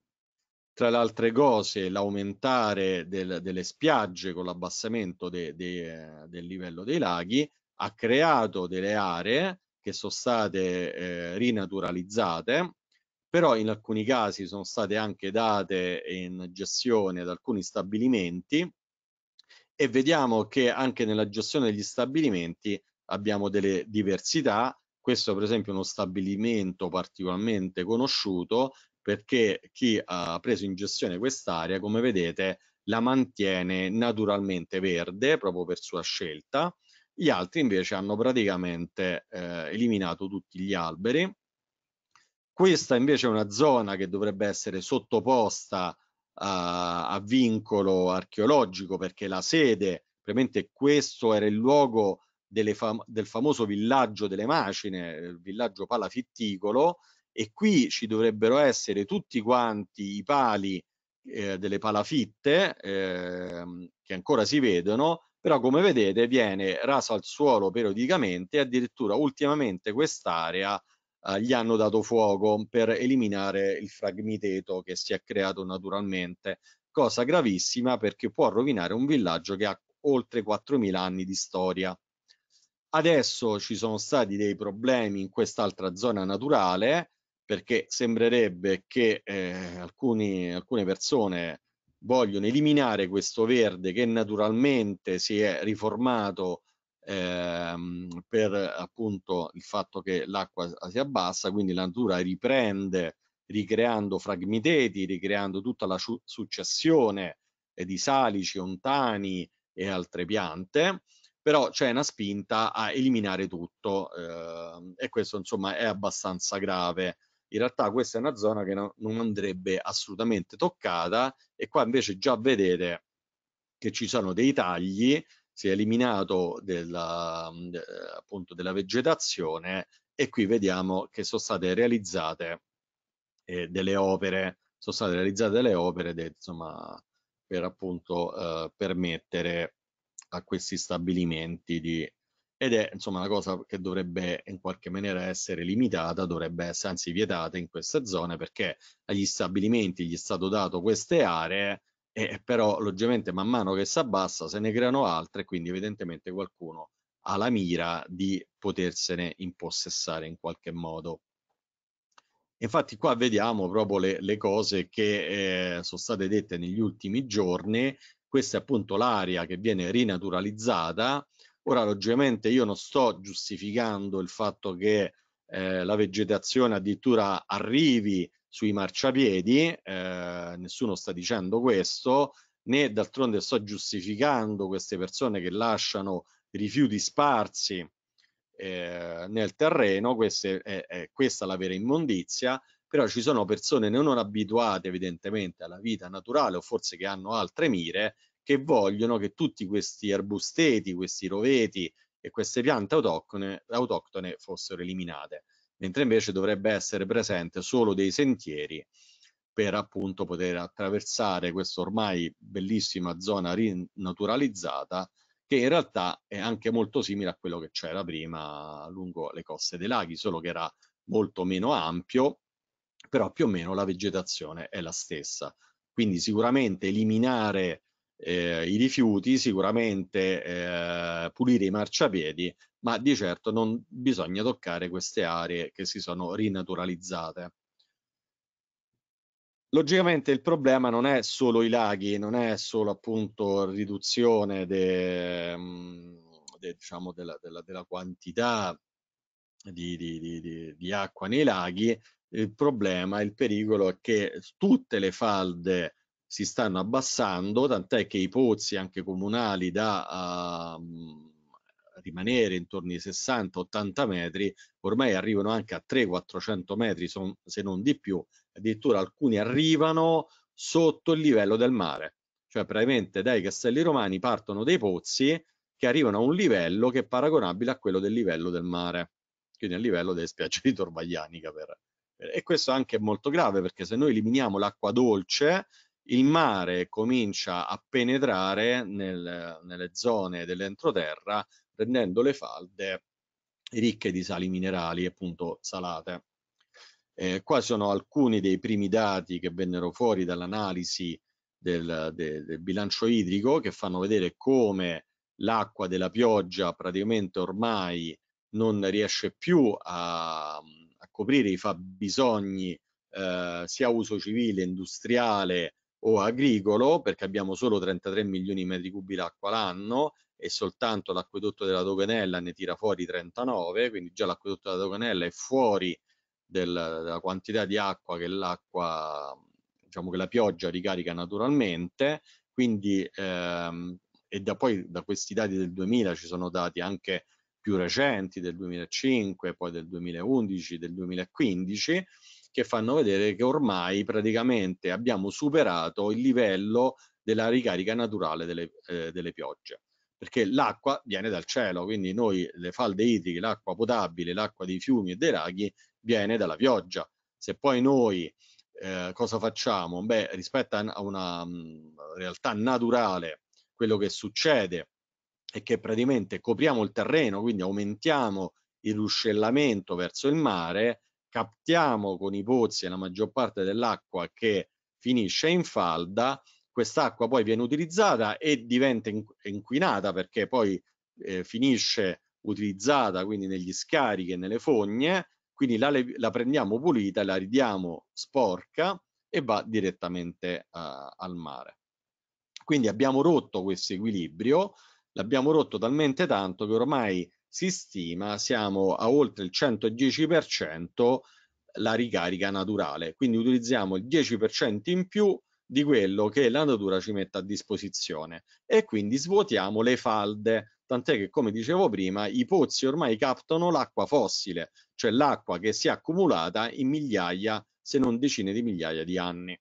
Tra le altre cose, l'aumentare del, delle spiagge con l'abbassamento de, de, del livello dei laghi ha creato delle aree che sono state eh, rinaturalizzate, però in alcuni casi sono state anche date in gestione ad alcuni stabilimenti e vediamo che anche nella gestione degli stabilimenti abbiamo delle diversità. Questo per esempio è uno stabilimento particolarmente conosciuto perché chi ha preso in gestione quest'area, come vedete, la mantiene naturalmente verde proprio per sua scelta. Gli altri invece hanno praticamente eh, eliminato tutti gli alberi. Questa invece è una zona che dovrebbe essere sottoposta a, a vincolo archeologico perché la sede, ovviamente questo era il luogo fam del famoso villaggio delle macine, il villaggio palafitticolo, e qui ci dovrebbero essere tutti quanti i pali eh, delle palafitte eh, che ancora si vedono, però come vedete viene raso al suolo periodicamente, addirittura ultimamente quest'area eh, gli hanno dato fuoco per eliminare il fragmiteto che si è creato naturalmente, cosa gravissima perché può rovinare un villaggio che ha oltre 4.000 anni di storia. Adesso ci sono stati dei problemi in quest'altra zona naturale perché sembrerebbe che eh, alcuni, alcune persone vogliono eliminare questo verde che naturalmente si è riformato ehm, per appunto il fatto che l'acqua si abbassa, quindi la natura riprende ricreando fragmiteti, ricreando tutta la successione eh, di salici, ontani e altre piante, però c'è una spinta a eliminare tutto eh, e questo insomma è abbastanza grave. In realtà questa è una zona che no, non andrebbe assolutamente toccata e qua invece già vedete che ci sono dei tagli si è eliminato della, appunto della vegetazione e qui vediamo che sono state realizzate eh, delle opere, sono state realizzate delle opere de, insomma, per appunto eh, permettere a questi stabilimenti di ed è insomma una cosa che dovrebbe in qualche maniera essere limitata, dovrebbe essere anzi vietata in queste zone perché agli stabilimenti gli è stato dato queste aree e però logicamente man mano che si abbassa se ne creano altre quindi evidentemente qualcuno ha la mira di potersene impossessare in qualche modo infatti qua vediamo proprio le, le cose che eh, sono state dette negli ultimi giorni questa è appunto l'area che viene rinaturalizzata ora logicamente io non sto giustificando il fatto che eh, la vegetazione addirittura arrivi sui marciapiedi, eh, nessuno sta dicendo questo, né d'altronde sto giustificando queste persone che lasciano rifiuti sparsi eh, nel terreno, questa è, è questa la vera immondizia, però ci sono persone non abituate evidentemente alla vita naturale o forse che hanno altre mire che vogliono che tutti questi arbusteti, questi roveti e queste piante autoctone, autoctone fossero eliminate mentre invece dovrebbe essere presente solo dei sentieri per appunto poter attraversare questa ormai bellissima zona rinaturalizzata che in realtà è anche molto simile a quello che c'era prima lungo le coste dei laghi, solo che era molto meno ampio, però più o meno la vegetazione è la stessa. Quindi sicuramente eliminare eh, i rifiuti, sicuramente eh, pulire i marciapiedi ma di certo non bisogna toccare queste aree che si sono rinaturalizzate. Logicamente il problema non è solo i laghi, non è solo appunto riduzione de, mm, de, diciamo della, della, della, quantità di, di, di, di acqua nei laghi, il problema, il pericolo è che tutte le falde si stanno abbassando, tant'è che i pozzi anche comunali da uh, rimanere intorno ai 60-80 metri, ormai arrivano anche a 300-400 metri se non di più, addirittura alcuni arrivano sotto il livello del mare, cioè praticamente dai castelli romani partono dei pozzi che arrivano a un livello che è paragonabile a quello del livello del mare, quindi al livello delle spiagge di Torvaglianica. Per... E questo anche è molto grave perché se noi eliminiamo l'acqua dolce, il mare comincia a penetrare nel, nelle zone dell'entroterra rendendo le falde ricche di sali minerali, appunto salate. Eh, qua sono alcuni dei primi dati che vennero fuori dall'analisi del, de, del, bilancio idrico che fanno vedere come l'acqua della pioggia praticamente ormai non riesce più a, a coprire i fabbisogni eh, sia uso civile, industriale o agricolo perché abbiamo solo 33 milioni di metri cubi d'acqua l'anno e soltanto l'acquedotto della Doganella ne tira fuori 39, quindi già l'acquedotto della Doganella è fuori del, della quantità di acqua che l'acqua, diciamo che la pioggia ricarica naturalmente, quindi ehm, e da poi da questi dati del 2000 ci sono dati anche più recenti del 2005, poi del 2011, del 2015 che fanno vedere che ormai praticamente abbiamo superato il livello della ricarica naturale delle, eh, delle piogge perché l'acqua viene dal cielo, quindi noi le falde idriche, l'acqua potabile, l'acqua dei fiumi e dei laghi viene dalla pioggia. Se poi noi eh, cosa facciamo? Beh, rispetto a una mh, mm, realtà naturale, quello che succede è che praticamente copriamo il terreno, quindi aumentiamo il ruscellamento verso il mare, captiamo con i pozzi la maggior parte dell'acqua che finisce in falda quest'acqua poi viene utilizzata e diventa inquinata perché poi eh, finisce utilizzata quindi negli scarichi e nelle fogne, quindi la, la prendiamo pulita, la ridiamo sporca e va direttamente uh, al mare. Quindi abbiamo rotto questo equilibrio, l'abbiamo rotto talmente tanto che ormai si stima siamo a oltre il 110% la ricarica naturale, quindi utilizziamo il 10% in più di quello che la natura ci mette a disposizione e quindi svuotiamo le falde, tant'è che come dicevo prima i pozzi ormai captano l'acqua fossile, cioè l'acqua che si è accumulata in migliaia se non decine di migliaia di anni.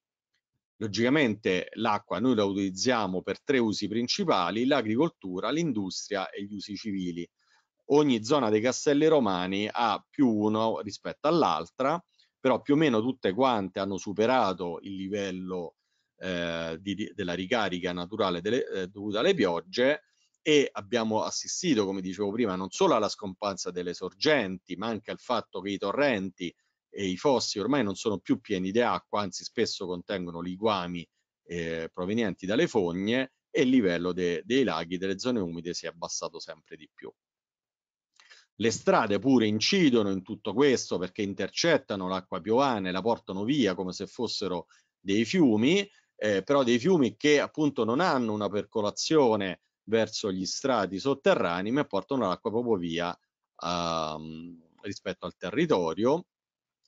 Logicamente l'acqua noi la utilizziamo per tre usi principali, l'agricoltura, l'industria e gli usi civili. Ogni zona dei castelli romani ha più uno rispetto all'altra, però più o meno tutte quante hanno superato il livello eh, di, della ricarica naturale delle, eh, dovuta alle piogge e abbiamo assistito, come dicevo prima, non solo alla scomparsa delle sorgenti, ma anche al fatto che i torrenti e i fossi ormai non sono più pieni di acqua, anzi spesso contengono liguami eh, provenienti dalle fogne e il livello de dei laghi delle zone umide si è abbassato sempre di più. Le strade pure incidono in tutto questo perché intercettano l'acqua piovana e la portano via come se fossero dei fiumi eh, però dei fiumi che appunto non hanno una percolazione verso gli strati sotterranei ma portano l'acqua proprio via ehm, rispetto al territorio.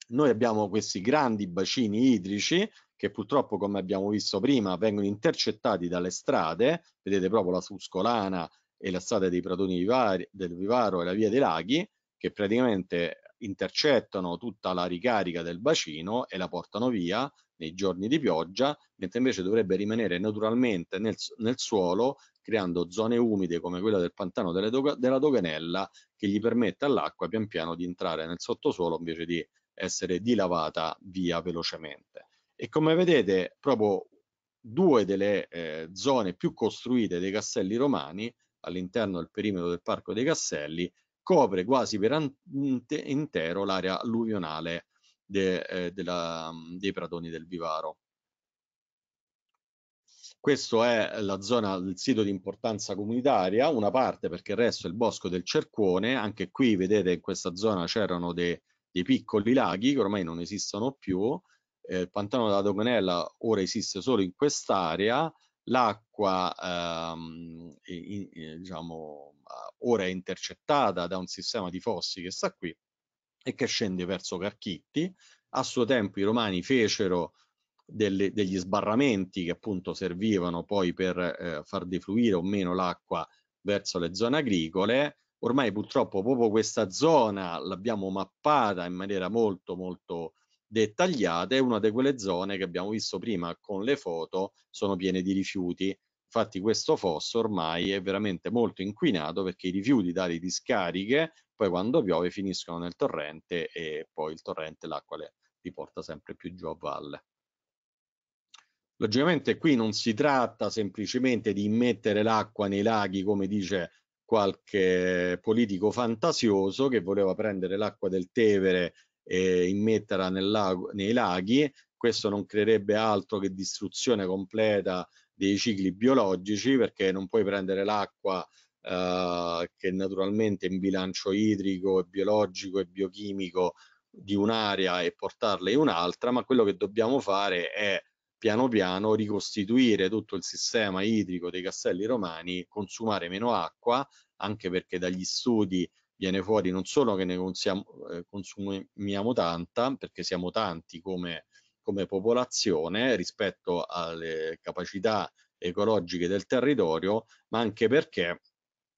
Noi abbiamo questi grandi bacini idrici che purtroppo come abbiamo visto prima vengono intercettati dalle strade, vedete proprio la Suscolana e la strada dei Pratoni Vivari, del Vivaro e la via dei Laghi che praticamente intercettano tutta la ricarica del bacino e la portano via nei giorni di pioggia, mentre invece dovrebbe rimanere naturalmente nel, nel suolo, creando zone umide come quella del pantano doga, della doganella, che gli permette all'acqua pian piano di entrare nel sottosuolo invece di essere dilavata via velocemente. E come vedete, proprio due delle eh, zone più costruite dei castelli romani, all'interno del perimetro del Parco dei Castelli, copre quasi per intero l'area alluvionale de, eh, della, mhmm, dei pratoni del vivaro. Questo è la zona del sito di importanza comunitaria, una parte perché il resto è il bosco del Cercuone, anche qui vedete in questa zona c'erano dei, dei piccoli laghi che ormai non esistono più, eh, il pantano della Dogonella ora esiste solo in quest'area, l'acqua ehm, eh, diciamo, ah, ora è intercettata da un sistema di fossi che sta qui e che scende verso Carchitti. A suo tempo i romani fecero delle, degli sbarramenti che appunto servivano poi per eh, far defluire o meno l'acqua verso le zone agricole. Ormai purtroppo proprio questa zona l'abbiamo mappata in maniera molto molto dettagliata, è una di quelle zone che abbiamo visto prima con le foto, sono piene di rifiuti. Infatti questo fosso ormai è veramente molto inquinato perché i rifiuti dalle discariche poi quando piove finiscono nel torrente e poi il torrente l'acqua li porta sempre più giù a valle. Logicamente qui non si tratta semplicemente di immettere l'acqua nei laghi come dice qualche politico fantasioso che voleva prendere l'acqua del Tevere e immetterla lago, nei laghi, questo non creerebbe altro che distruzione completa dei cicli biologici perché non puoi prendere l'acqua Uhm, che naturalmente in bilancio idrico, e biologico e biochimico di un'area e portarle in un'altra, ma quello che dobbiamo fare è piano piano ricostituire tutto il sistema idrico dei castelli romani, consumare meno acqua, anche perché dagli studi viene fuori non solo che ne eh, consumiamo tanta, perché siamo tanti come, come popolazione rispetto alle capacità ecologiche del territorio, ma anche perché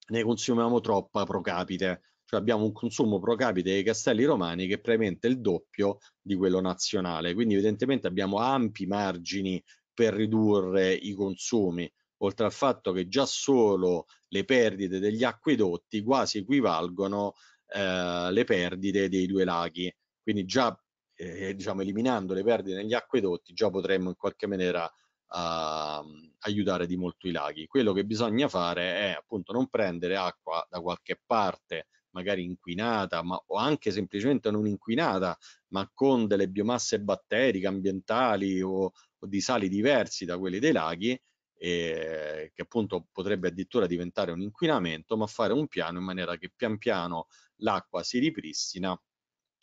ne consumiamo troppa pro capite, cioè abbiamo un consumo pro capite dei castelli romani che è il doppio di quello nazionale, quindi evidentemente abbiamo ampi margini per ridurre i consumi, oltre al fatto che già solo le perdite degli acquedotti quasi equivalgono eh, le perdite dei due laghi, quindi già eh, diciamo eliminando le perdite negli acquedotti già potremmo in qualche maniera uh, aiutare di molto i laghi. Quello che bisogna fare è appunto non prendere acqua da qualche parte magari inquinata ma, o anche semplicemente non inquinata ma con delle biomasse batteriche ambientali o, o di sali diversi da quelli dei laghi e, ehm, che appunto potrebbe addirittura diventare un inquinamento ma fare un piano in maniera che pian piano l'acqua si ripristina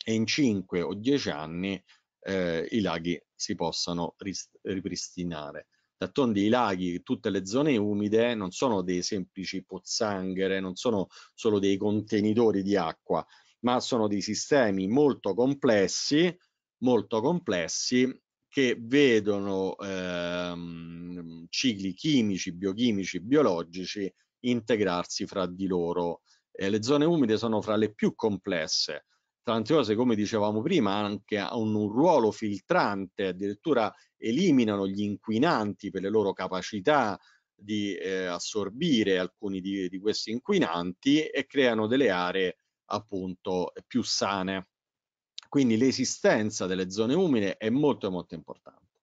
e in 5 o 10 anni eh, i laghi si possano ripristinare. D'altronde i laghi, tutte le zone umide non sono dei semplici pozzanghere, non sono solo dei contenitori di acqua, ma sono dei sistemi molto complessi, molto complessi che vedono ehm, cicli chimici, biochimici, biologici integrarsi fra di loro. Eh, le zone umide sono fra le più complesse tante cose, come dicevamo prima, anche hanno un ruolo filtrante, addirittura eliminano gli inquinanti per le loro capacità di eh, assorbire alcuni di, di questi inquinanti e creano delle aree appunto più sane. Quindi l'esistenza delle zone umide è molto molto importante.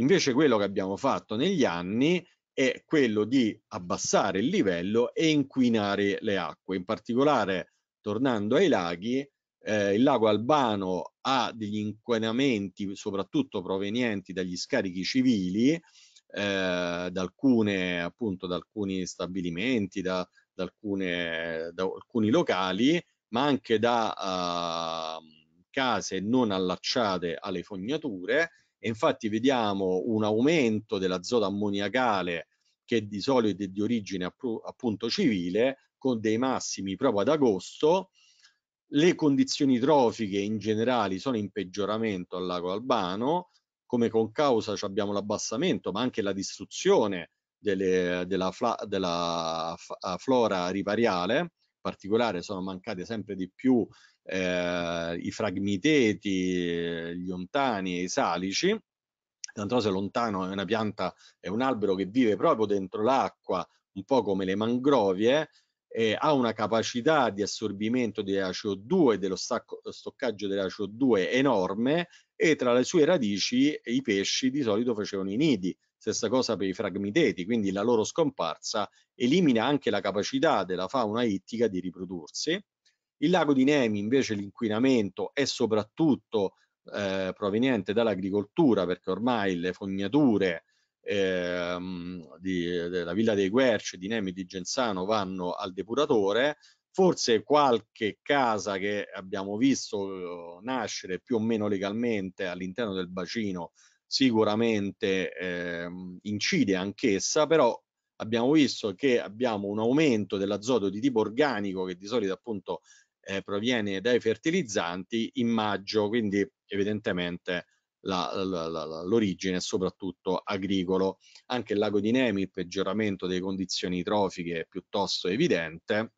Invece quello che abbiamo fatto negli anni è quello di abbassare il livello e inquinare le acque, in particolare tornando ai laghi eh, il lago Albano ha degli inquinamenti soprattutto provenienti dagli scarichi civili, eh, da, alcune, appunto, da alcuni stabilimenti, da, da, alcune, da alcuni locali, ma anche da uh, case non allacciate alle fognature. E infatti vediamo un aumento dell'azoto ammoniacale che di solito è di origine appunto civile, con dei massimi proprio ad agosto, le condizioni trofiche in generale sono in peggioramento al lago Albano, come con causa abbiamo l'abbassamento ma anche la distruzione delle, della, fla, della flora ripariale, in particolare sono mancati sempre di più eh, i fragmiteti, gli ontani e i salici. L'antrose lontano è una pianta, è un albero che vive proprio dentro l'acqua, un po' come le mangrovie, eh, ha una capacità di assorbimento della CO2 e dello stacco, stoccaggio della CO2 enorme e tra le sue radici i pesci di solito facevano i nidi, stessa cosa per i fragmiteti, quindi la loro scomparsa elimina anche la capacità della fauna ittica di riprodursi. Il lago di Nemi invece l'inquinamento è soprattutto eh, proveniente dall'agricoltura perché ormai le fognature ehm, di, della Villa dei Guerci, di Nemi, di Genzano vanno al depuratore, forse qualche casa che abbiamo visto eh, nascere più o meno legalmente all'interno del bacino sicuramente ehm, incide anch'essa, però abbiamo visto che abbiamo un aumento dell'azoto di tipo organico che di solito appunto eh, proviene dai fertilizzanti in maggio, quindi evidentemente l'origine è soprattutto agricolo. Anche il lago di Nemi, il peggioramento delle condizioni trofiche è piuttosto evidente.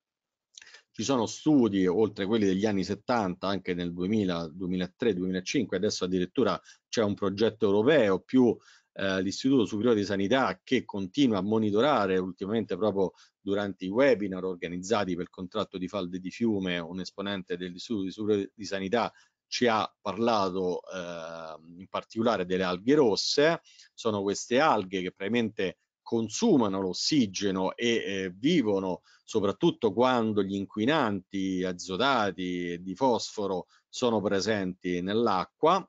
Ci sono studi, oltre quelli degli anni 70, anche nel 2000, 2003, 2005, adesso addirittura c'è un progetto europeo più eh, l'Istituto Superiore di Sanità che continua a monitorare ultimamente proprio durante i webinar organizzati per contratto di falde di fiume, un esponente dell'Istituto Superiore di Sanità ci ha parlato eh, in particolare delle alghe rosse, sono queste alghe che praticamente consumano l'ossigeno e eh, vivono soprattutto quando gli inquinanti azotati e di fosforo sono presenti nell'acqua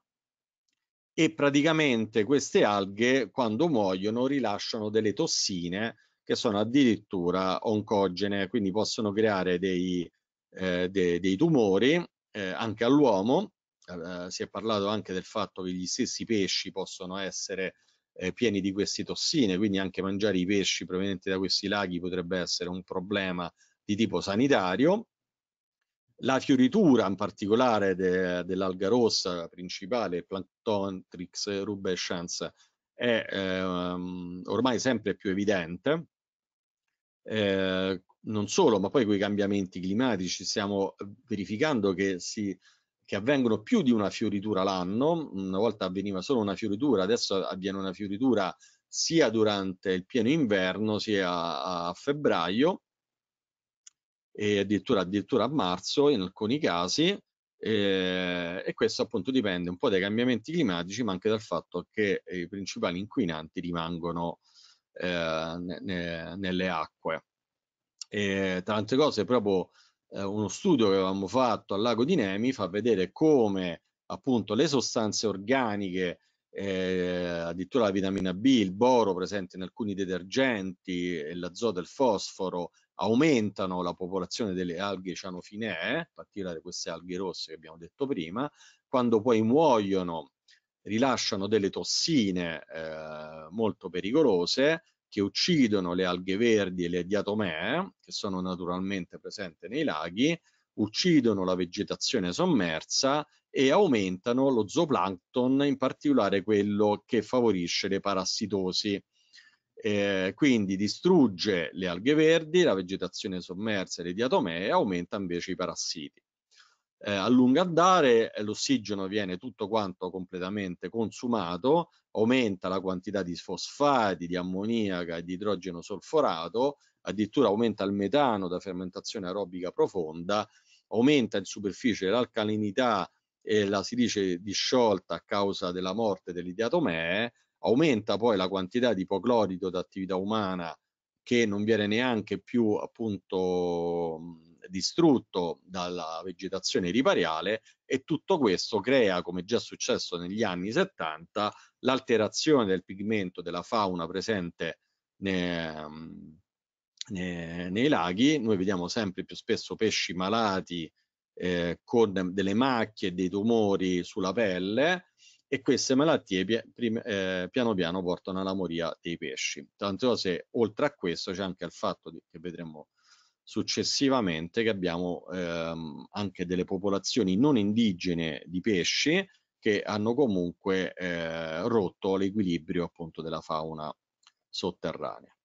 e praticamente queste alghe quando muoiono rilasciano delle tossine che sono addirittura oncogene, quindi possono creare dei, eh, de, dei tumori eh, anche all'uomo, eh, si è parlato anche del fatto che gli stessi pesci possono essere eh, pieni di queste tossine, quindi anche mangiare i pesci provenienti da questi laghi potrebbe essere un problema di tipo sanitario. La fioritura in particolare de, dell'alga rossa principale, Planktontrix rubescens, è ehm, ormai sempre più evidente. Eh, non solo, ma poi con i cambiamenti climatici stiamo eh, verificando che, si, che avvengono più di una fioritura l'anno, una volta avveniva solo una fioritura, adesso avviene una fioritura sia durante il pieno inverno sia a febbraio e addirittura, addirittura a marzo in alcuni casi eh, e questo appunto dipende un po' dai cambiamenti climatici ma anche dal fatto che i principali inquinanti rimangono eh, ne, nelle acque e tante cose proprio eh, uno studio che avevamo fatto al lago di Nemi fa vedere come appunto le sostanze organiche eh, addirittura la vitamina B, il boro presente in alcuni detergenti e l'azoto e il fosforo aumentano la popolazione delle alghe cianofinee, eh, a partire da queste alghe rosse che abbiamo detto prima, quando poi muoiono rilasciano delle tossine eh, molto pericolose che uccidono le alghe verdi e le diatomee, che sono naturalmente presenti nei laghi, uccidono la vegetazione sommersa e aumentano lo zooplancton, in particolare quello che favorisce le parassitosi. Eh, quindi distrugge le alghe verdi, la vegetazione sommersa e le diatomee e aumenta invece i parassiti eh, a lungo andare eh, l'ossigeno viene tutto quanto completamente consumato, aumenta la quantità di fosfati, di ammoniaca e di idrogeno solforato, addirittura aumenta il metano da fermentazione aerobica profonda, aumenta in superficie l'alcalinità e la si disciolta a causa della morte dell'idiatomee, aumenta poi la quantità di ipoclorito da attività umana che non viene neanche più appunto distrutto dalla vegetazione ripariale e tutto questo crea, come già successo negli anni 70, l'alterazione del pigmento della fauna presente nei, mm, nei, nei laghi. Noi vediamo sempre più spesso pesci malati eh, con delle macchie, dei tumori sulla pelle e queste malattie eh, piano piano portano alla moria dei pesci. Tante se oltre a questo c'è anche il fatto di, che vedremo successivamente che abbiamo ehm, anche delle popolazioni non indigene di pesci che hanno comunque eh, rotto l'equilibrio appunto della fauna sotterranea.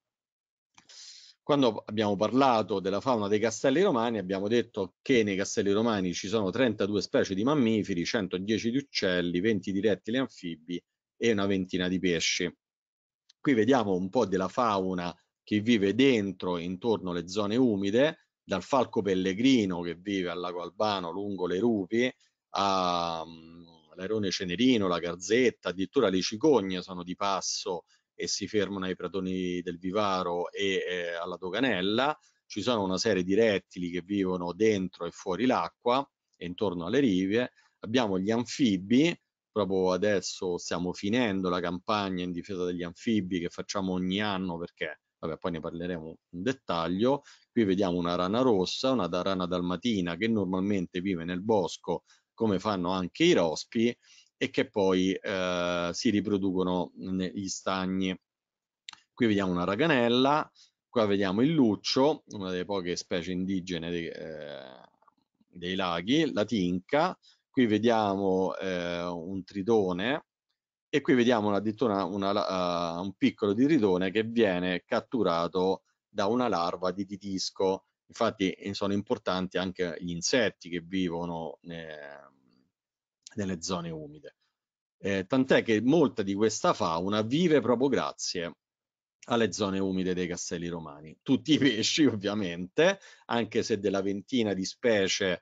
Quando abbiamo parlato della fauna dei castelli romani abbiamo detto che nei castelli romani ci sono 32 specie di mammiferi, 110 di uccelli, 20 di rettili anfibi e una ventina di pesci. Qui vediamo un po' della fauna che vive dentro e intorno alle zone umide, dal falco pellegrino che vive al lago Albano lungo le rupi, all'airone mm, um, cenerino, la garzetta, addirittura le cicogne sono di passo e si fermano ai pratoni del Vivaro e eh, alla Doganella, ci sono una serie di rettili che vivono dentro e fuori l'acqua e intorno alle rive, abbiamo gli anfibi, proprio adesso stiamo finendo la campagna in difesa degli anfibi che facciamo ogni anno perché vabbè poi ne parleremo in dettaglio, qui vediamo una rana rossa, una rana dalmatina che normalmente vive nel bosco come fanno anche i rospi e che poi eh, si riproducono negli stagni. Qui vediamo una raganella, qua vediamo il luccio, una delle poche specie indigene dei, eh, dei laghi, la tinca, qui vediamo eh, un tritone, e qui vediamo addirittura una, una, uh, un piccolo diridone che viene catturato da una larva di titisco. Infatti eh, sono importanti anche gli insetti che vivono eh, nelle zone umide. Eh, tant'è che molta di questa fauna vive proprio grazie alle zone umide dei castelli romani. Tutti i pesci ovviamente, anche se della ventina di specie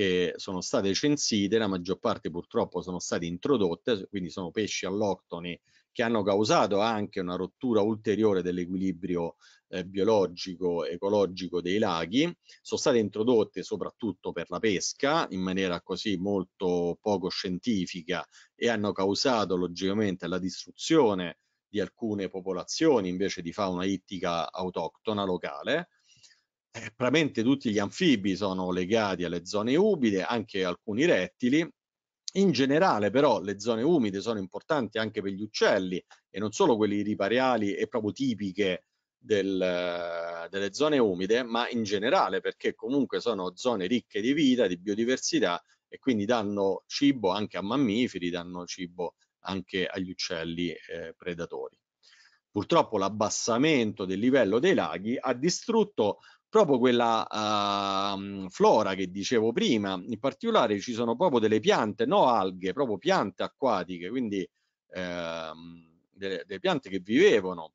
che sono state censite, la maggior parte purtroppo sono state introdotte, quindi sono pesci alloctoni che hanno causato anche una rottura ulteriore dell'equilibrio eh, biologico, ecologico dei laghi, sono state introdotte soprattutto per la pesca in maniera così molto poco scientifica e hanno causato logicamente la distruzione di alcune popolazioni invece di fauna ittica autoctona locale eh, veramente tutti gli anfibi sono legati alle zone umide, anche alcuni rettili. In generale però le zone umide sono importanti anche per gli uccelli e non solo quelli ripariali e proprio tipiche del, delle zone umide, ma in generale perché comunque sono zone ricche di vita, di biodiversità e quindi danno cibo anche a mammiferi, danno cibo anche agli uccelli eh, predatori. Purtroppo l'abbassamento del livello dei laghi ha distrutto proprio quella uh, flora che dicevo prima, in particolare ci sono proprio delle piante, no alghe, proprio piante acquatiche, quindi eh, delle, delle, piante che vivevano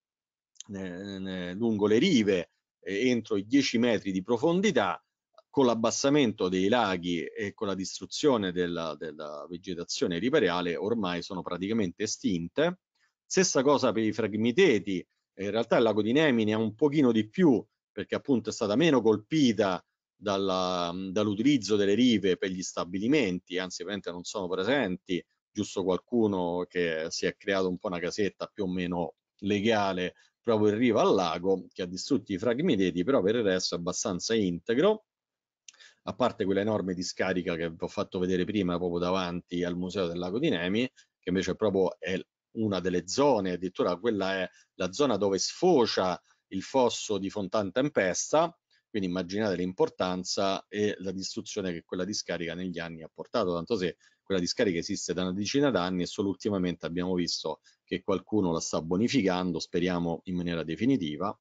eh, lungo le rive eh, entro i 10 metri di profondità, con l'abbassamento dei laghi e con la distruzione della, della, vegetazione ripariale ormai sono praticamente estinte. Stessa cosa per i fragmiteti, in realtà il lago di Nemine ha un pochino di più perché appunto è stata meno colpita dall'utilizzo dall delle rive per gli stabilimenti, anzi ovviamente non sono presenti, giusto qualcuno che si è creato un po' una casetta più o meno legale proprio in riva al lago, che ha distrutto i fragmiteti, però per il resto è abbastanza integro, a parte quella enorme discarica che vi ho fatto vedere prima proprio davanti al Museo del Lago di Nemi, che invece proprio è una delle zone, addirittura quella è la zona dove sfocia il fosso di Fontan Tempesta, quindi immaginate l'importanza e la distruzione che quella discarica negli anni ha portato, tanto se quella discarica esiste da una decina d'anni e solo ultimamente abbiamo visto che qualcuno la sta bonificando, speriamo in maniera definitiva.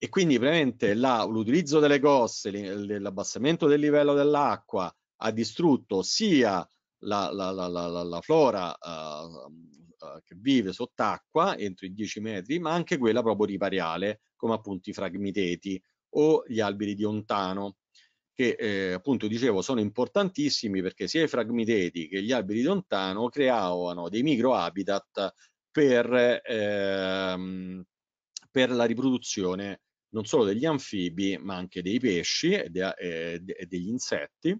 E quindi veramente l'utilizzo delle gosse, l'abbassamento del livello dell'acqua ha distrutto sia la, la, la, la flora uh, eh, che vive sott'acqua entro i 10 metri, ma anche quella proprio ripariale, come appunto i fragmiteti o gli alberi di ontano, che eh, appunto dicevo sono importantissimi perché sia i fragmiteti che gli alberi di ontano creavano dei microhabitat per, ehm, per la riproduzione non solo degli anfibi ma anche dei pesci e, de e, e degli insetti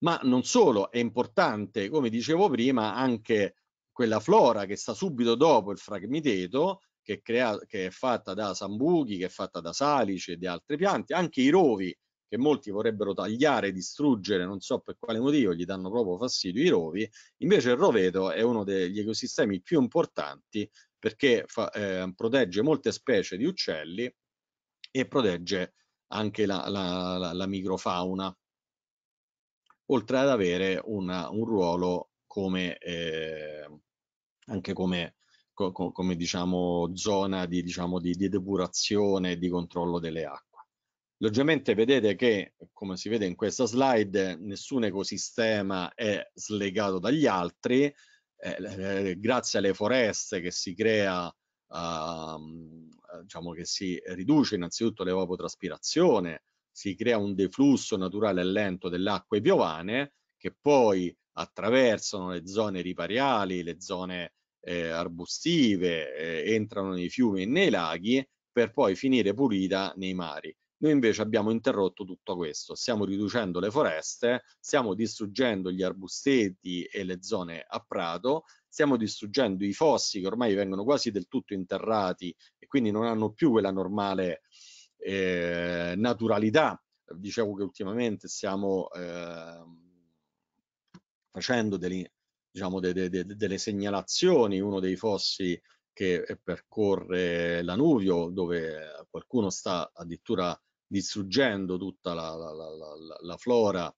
ma non solo, è importante, come dicevo prima, anche quella flora che sta subito dopo il fragmiteto, che, è crea- che è fatta da sambuchi, che è fatta da salice e di altre piante, anche i rovi che molti vorrebbero tagliare, distruggere, non so per quale motivo, gli danno proprio fastidio i rovi, invece il roveto è uno degli ecosistemi più importanti perché fa, eh, protegge molte specie di uccelli e protegge anche la, la, la, la microfauna, oltre ad avere una, un ruolo come eh, anche come, co, come diciamo, zona di, diciamo, di, di depurazione e di controllo delle acque. Logicamente vedete che, come si vede in questa slide, nessun ecosistema è slegato dagli altri, eh, eh grazie alle foreste che si crea, eh, diciamo che si riduce innanzitutto l'evapotraspirazione, si crea un deflusso naturale e lento delle acque piovane che poi attraversano le zone ripariali, le zone eh, arbustive, eh, entrano nei fiumi e nei laghi per poi finire pulita nei mari. Noi invece abbiamo interrotto tutto questo, stiamo riducendo le foreste, stiamo distruggendo gli arbusteti e le zone a prato, stiamo distruggendo i fossi che ormai vengono quasi del tutto interrati e quindi non hanno più quella normale eh, naturalità. Dicevo che ultimamente stiamo eh, facendo delle diciamo, de, de, de, delle segnalazioni, uno dei fossi che eh, percorre Lanuvio, dove qualcuno sta addirittura distruggendo tutta la, la, la, la flora,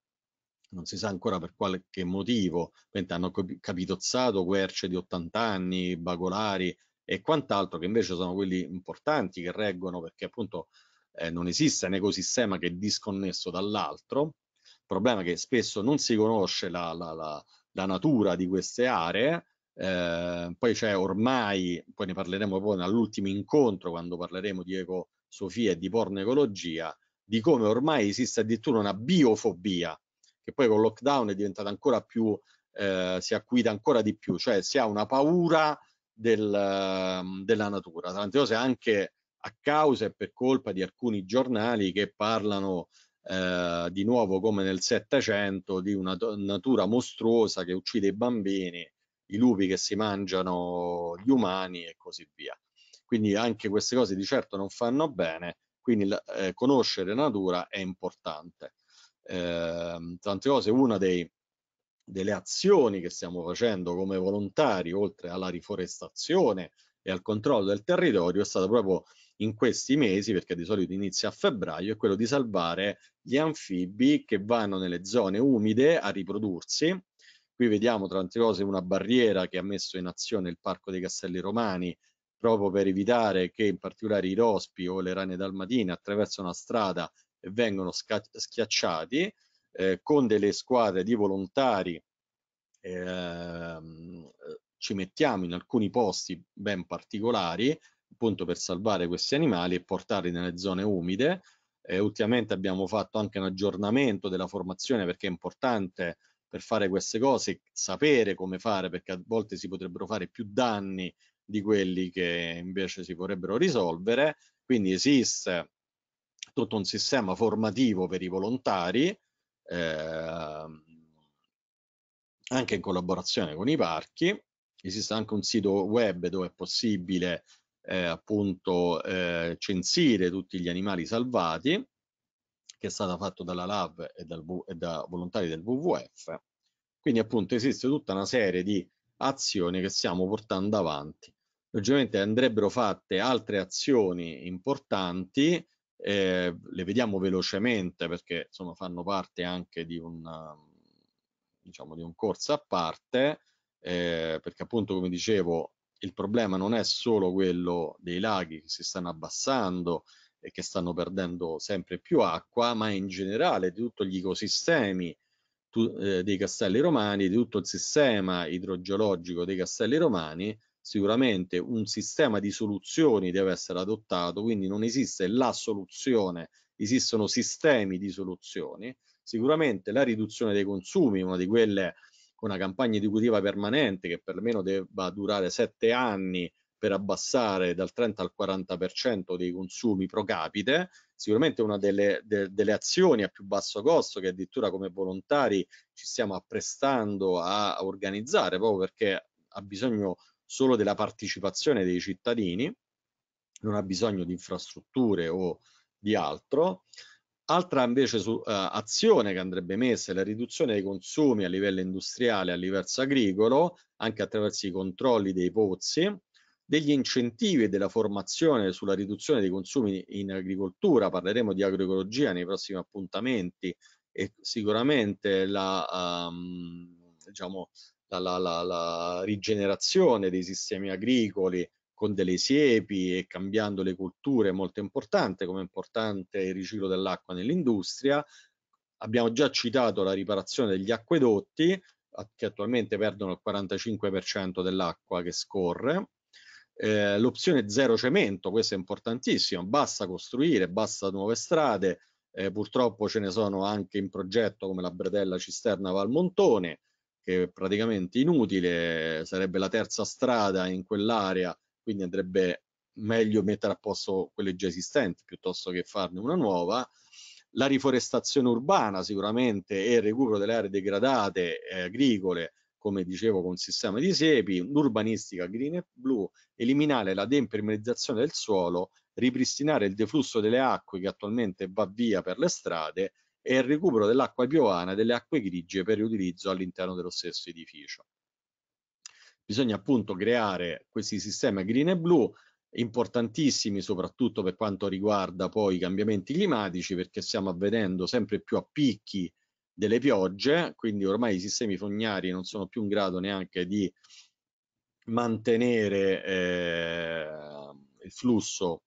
non si sa ancora per qualche motivo, mentre hanno capitozzato querce di 80 anni, bagolari e quant'altro, che invece sono quelli importanti che reggono perché appunto eh, non esiste un ecosistema che è disconnesso dall'altro, Il problema che spesso non si conosce la, la, la, la natura di queste aree, eh, poi c'è ormai, poi ne parleremo poi nell'ultimo incontro quando parleremo di ecosofia e di pornoecologia, di come ormai esiste addirittura una biofobia, che poi con lockdown è diventata ancora più, eh, si acquita ancora di più, cioè si ha una paura del, della natura, tante cose anche a causa e per colpa di alcuni giornali che parlano eh, di nuovo come nel Settecento, di una natura mostruosa che uccide i bambini, i lupi che si mangiano gli umani e così via. Quindi anche queste cose di certo non fanno bene, quindi eh, conoscere natura è importante. Eh, tante cose, una dei, delle azioni che stiamo facendo come volontari, oltre alla riforestazione e al controllo del territorio, è stata proprio in questi mesi, perché di solito inizia a febbraio, è quello di salvare gli anfibi che vanno nelle zone umide a riprodursi. Qui vediamo tra altre cose una barriera che ha messo in azione il Parco dei Castelli Romani proprio per evitare che in particolare i rospi o le rane dalmatine attraversano la strada e vengono schiacciati eh, con delle squadre di volontari eh, ci mettiamo in alcuni posti ben particolari appunto per salvare questi animali e portarli nelle zone umide. Eh, ultimamente abbiamo fatto anche un aggiornamento della formazione perché è importante per fare queste cose sapere come fare perché a volte si potrebbero fare più danni di quelli che invece si vorrebbero risolvere. Quindi esiste tutto un sistema formativo per i volontari, eh, anche in collaborazione con i parchi. Esiste anche un sito web dove è possibile eh, appunto eh, censire tutti gli animali salvati, che è stata fatto dalla LAV e, dal, e da volontari del WWF. Quindi appunto esiste tutta una serie di azioni che stiamo portando avanti. ovviamente andrebbero fatte altre azioni importanti, eh, le vediamo velocemente perché insomma fanno parte anche di un, diciamo, di un corso a parte, eh, perché appunto come dicevo il problema non è solo quello dei laghi che si stanno abbassando e che stanno perdendo sempre più acqua, ma in generale di tutti gli ecosistemi tu, eh, dei castelli romani, di tutto il sistema idrogeologico dei castelli romani, sicuramente un sistema di soluzioni deve essere adottato, quindi non esiste la soluzione, esistono sistemi di soluzioni, sicuramente la riduzione dei consumi, una di quelle una campagna educativa permanente che perlomeno debba durare sette anni per abbassare dal 30 al 40% dei consumi pro capite, sicuramente una delle, de, delle, azioni a più basso costo che addirittura come volontari ci stiamo apprestando a, a organizzare proprio perché ha bisogno solo della partecipazione dei cittadini, non ha bisogno di infrastrutture o di altro. Altra invece su, uh, azione che andrebbe messa è la riduzione dei consumi a livello industriale, a livello agricolo, anche attraverso i controlli dei pozzi, degli incentivi e della formazione sulla riduzione dei consumi in agricoltura, parleremo di agroecologia nei prossimi appuntamenti e sicuramente la, um, diciamo, la, la, la rigenerazione dei sistemi agricoli con delle siepi e cambiando le culture è molto importante, come è importante il riciclo dell'acqua nell'industria. Abbiamo già citato la riparazione degli acquedotti, che attualmente perdono il 45% dell'acqua che scorre. Eh, l'opzione zero cemento, questo è importantissimo, basta costruire, basta nuove strade, eh, purtroppo ce ne sono anche in progetto come la Bretella Cisterna Valmontone, che è praticamente inutile, sarebbe la terza strada in quell'area quindi andrebbe meglio mettere a posto quelle già esistenti piuttosto che farne una nuova la riforestazione urbana sicuramente e il recupero delle aree degradate eh, agricole come dicevo con sistema di siepi l'urbanistica green e blu eliminare la deimpermeabilizzazione del suolo ripristinare il deflusso delle acque che attualmente va via per le strade e il recupero dell'acqua piovana e delle acque grigie per riutilizzo all'interno dello stesso edificio bisogna appunto creare questi sistemi green e blu importantissimi soprattutto per quanto riguarda poi i cambiamenti climatici perché stiamo avvenendo sempre più a picchi delle piogge, quindi ormai i sistemi fognari non sono più in grado neanche di mantenere eh, il flusso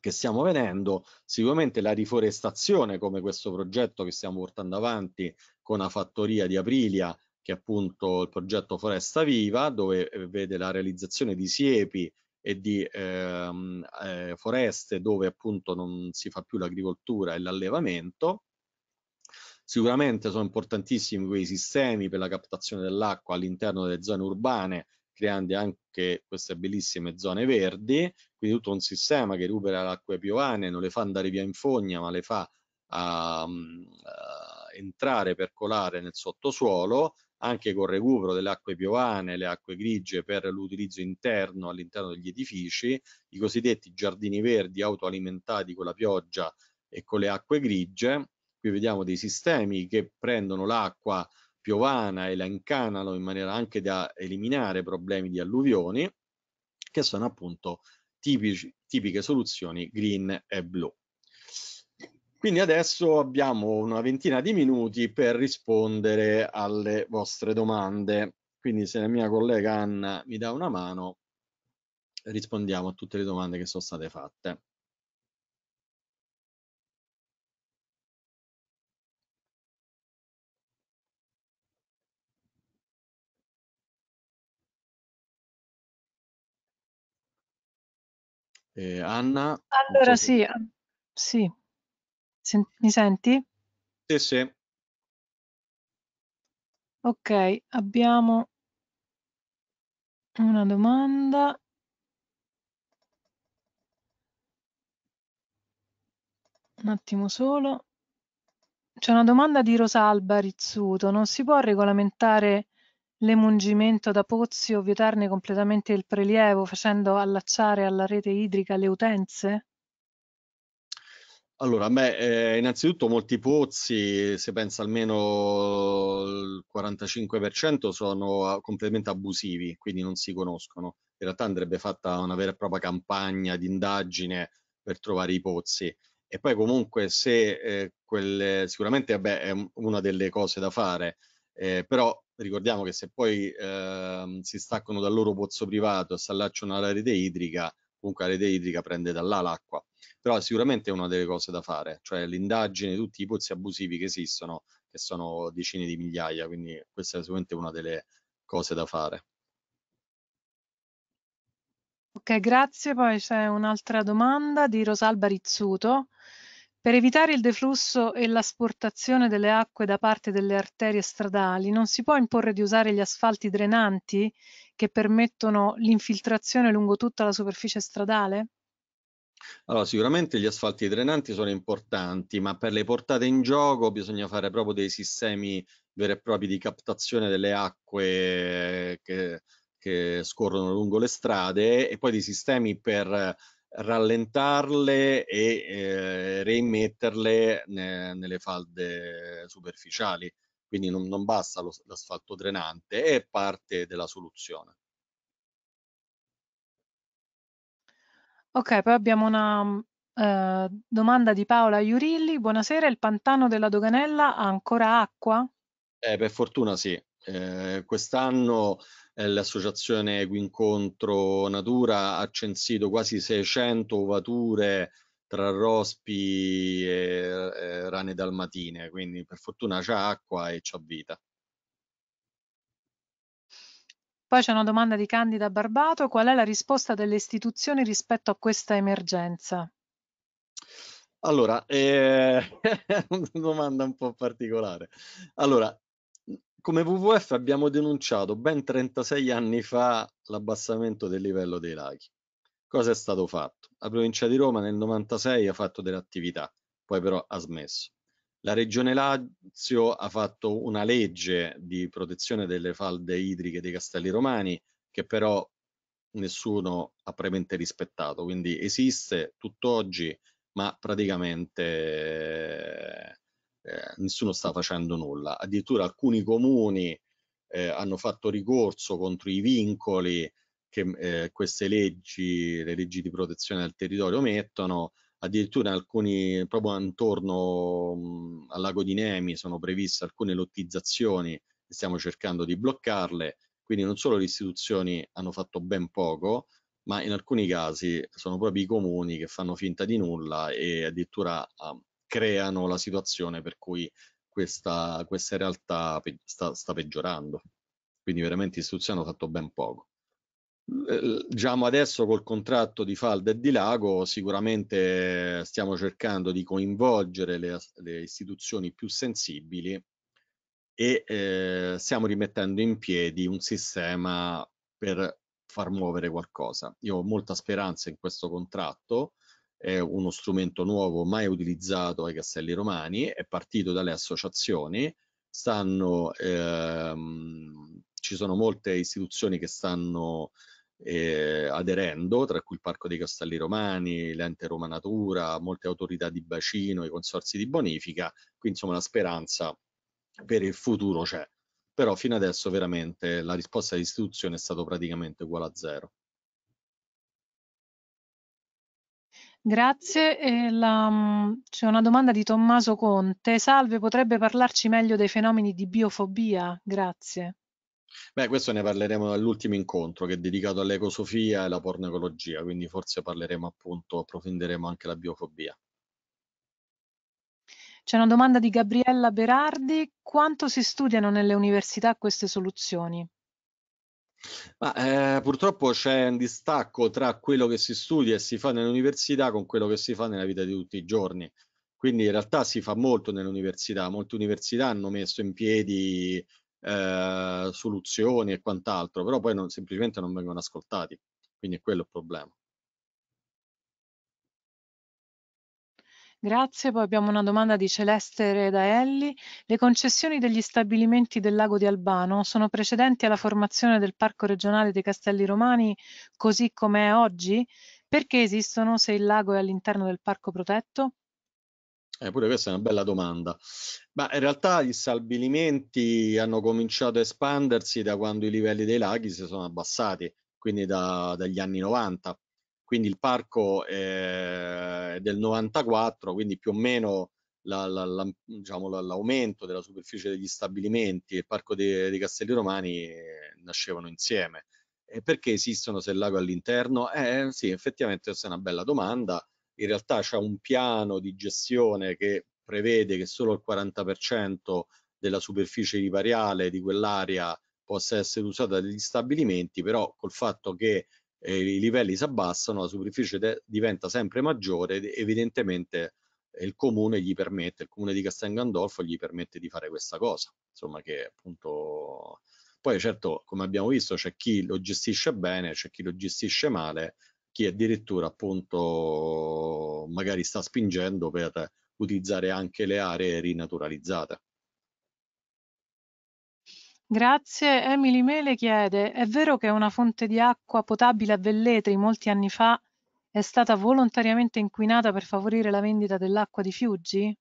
che stiamo vedendo, sicuramente la riforestazione come questo progetto che stiamo portando avanti con la fattoria di Aprilia che è appunto il progetto Foresta Viva, dove eh, vede la realizzazione di siepi e di ehm, eh, foreste dove appunto non si fa più l'agricoltura e l'allevamento. Sicuramente sono importantissimi quei sistemi per la captazione dell'acqua all'interno delle zone urbane, creando anche queste bellissime zone verdi, quindi tutto un sistema che recupera le acque piovane, non le fa andare via in fogna, ma le fa a, ehm, a eh, entrare, percolare nel sottosuolo, anche col recupero delle acque piovane, le acque grigie per l'utilizzo interno all'interno degli edifici, i cosiddetti giardini verdi autoalimentati con la pioggia e con le acque grigie. Qui vediamo dei sistemi che prendono l'acqua piovana e la incanano in maniera anche da eliminare problemi di alluvioni, che sono appunto tipici, tipiche soluzioni green e blu. Quindi adesso abbiamo una ventina di minuti per rispondere alle vostre domande. Quindi se la mia collega Anna mi dà una mano, rispondiamo a tutte le domande che sono state fatte. Eh, Anna? Allora so se... sì, sì, Sen- mi senti? Sì, sì. Ok, abbiamo una domanda. Un attimo solo. C'è una domanda di Rosalba Rizzuto. Non si può regolamentare l'emungimento da pozzi o vietarne completamente il prelievo facendo allacciare alla rete idrica le utenze? Allora, beh, eh, innanzitutto molti pozzi, se pensa almeno il 45%, sono completamente abusivi, quindi non si conoscono. In realtà andrebbe fatta una vera e propria campagna di indagine per trovare i pozzi. E poi comunque se eh, quelle, sicuramente vabbè, è una delle cose da fare, eh, però ricordiamo che se poi eh, si staccano dal loro pozzo privato e si allacciano alla rete idrica, comunque la rete idrica prende da là l'acqua però sicuramente è una delle cose da fare, cioè l'indagine di tutti i pozzi abusivi che esistono, che sono decine di migliaia, quindi questa è sicuramente una delle cose da fare. Ok, grazie. Poi c'è un'altra domanda di Rosalba Rizzuto. Per evitare il deflusso e l'asportazione delle acque da parte delle arterie stradali, non si può imporre di usare gli asfalti drenanti che permettono l'infiltrazione lungo tutta la superficie stradale? Allora, sicuramente gli asfalti drenanti sono importanti, ma per le portate in gioco bisogna fare proprio dei sistemi veri e propri di captazione delle acque eh, che, che scorrono lungo le strade e poi dei sistemi per rallentarle e eh, reimetterle ne, nelle falde superficiali. Quindi non, non basta l'asfalto drenante, è parte della soluzione. Ok, poi abbiamo una mh, mm, eh, domanda di Paola Iurilli. Buonasera, il pantano della Doganella ha ancora acqua? Eh, per fortuna sì. Eh, quest'anno eh, l'associazione Guincontro Natura ha censito quasi 600 ovature tra rospi e, e eh, rane dalmatine, quindi per fortuna c'è acqua e c'è vita. Poi c'è una domanda di Candida Barbato, qual è la risposta delle istituzioni rispetto a questa emergenza? Allora, eh, è <laughs> una domanda un po' particolare. Allora, come WWF abbiamo denunciato ben 36 anni fa l'abbassamento del livello dei laghi. Cosa è stato fatto? La provincia di Roma nel 96 ha fatto delle attività, poi però ha smesso. La Regione Lazio ha fatto una legge di protezione delle falde idriche dei castelli romani che però nessuno ha premente rispettato, quindi esiste tutt'oggi, ma praticamente eh, nessuno sta facendo nulla. Addirittura alcuni comuni eh, hanno fatto ricorso contro i vincoli che eh, queste leggi, le leggi di protezione del territorio mettono, addirittura alcuni, proprio intorno mh, mhmm, al lago di Nemi sono previste alcune lottizzazioni, stiamo cercando di bloccarle, quindi non solo le istituzioni hanno fatto ben poco, ma in alcuni casi sono proprio i comuni che fanno finta di nulla e addirittura uh, creano la situazione per cui questa, questa realtà pe sta, sta peggiorando. Quindi veramente le istituzioni hanno fatto ben poco diciamo adesso col contratto di Falda e di Lago sicuramente stiamo cercando di coinvolgere le, le istituzioni più sensibili e eh, stiamo rimettendo in piedi un sistema per far muovere qualcosa. Io ho molta speranza in questo contratto, è uno strumento nuovo mai utilizzato ai Castelli Romani, è partito dalle associazioni, stanno, ehm, ci sono molte istituzioni che stanno eh, aderendo, tra cui il Parco dei Castelli Romani, l'ente Roma Natura, molte autorità di bacino, i consorsi di bonifica, quindi insomma la speranza per il futuro c'è. Però fino adesso veramente la risposta dell'istituzione è stata praticamente uguale a zero. Grazie. La... Mm, c'è una domanda di Tommaso Conte. Salve, potrebbe parlarci meglio dei fenomeni di biofobia? Grazie. Beh, questo ne parleremo all'ultimo incontro che è dedicato all'ecosofia e alla pornecologia, quindi forse parleremo appunto, approfondiremo anche la biofobia. C'è una domanda di Gabriella Berardi, quanto si studiano nelle università queste soluzioni? Ma, eh, purtroppo c'è un distacco tra quello che si studia e si fa nell'università con quello che si fa nella vita di tutti i giorni. Quindi in realtà si fa molto nell'università, molte università hanno messo in piedi eh, soluzioni e quant'altro, però poi non, semplicemente non vengono ascoltati, quindi è quello il problema. Grazie, poi abbiamo una domanda di Celeste Redaelli. Le concessioni degli stabilimenti del lago di Albano sono precedenti alla formazione del Parco regionale dei Castelli Romani così come è oggi? Perché esistono se il lago è all'interno del parco protetto? Eh, pure questa è una bella domanda. Ma in realtà gli stabilimenti hanno cominciato a espandersi da quando i livelli dei laghi si sono abbassati, quindi da, dagli anni 90. Quindi il parco eh, è del 94, quindi più o meno la, la, la, diciamo, l'aumento della superficie degli stabilimenti e il parco dei, dei Castelli Romani eh, nascevano insieme. E perché esistono se il lago all'interno? Eh sì, effettivamente questa è una bella domanda in realtà c'è un piano di gestione che prevede che solo il 40% della superficie ripariale di quell'area possa essere usata dagli stabilimenti, però col fatto che eh, i livelli si abbassano, la superficie diventa sempre maggiore ed evidentemente eh, il comune gli permette, il comune di Castel Gandolfo gli permette di fare questa cosa, insomma che appunto poi certo come abbiamo visto c'è chi lo gestisce bene, c'è chi lo gestisce male chi addirittura appunto magari sta spingendo per utilizzare anche le aree rinaturalizzate. Grazie, Emily Mele chiede, è vero che una fonte di acqua potabile a Velletri molti anni fa è stata volontariamente inquinata per favorire la vendita dell'acqua di Fiuggi?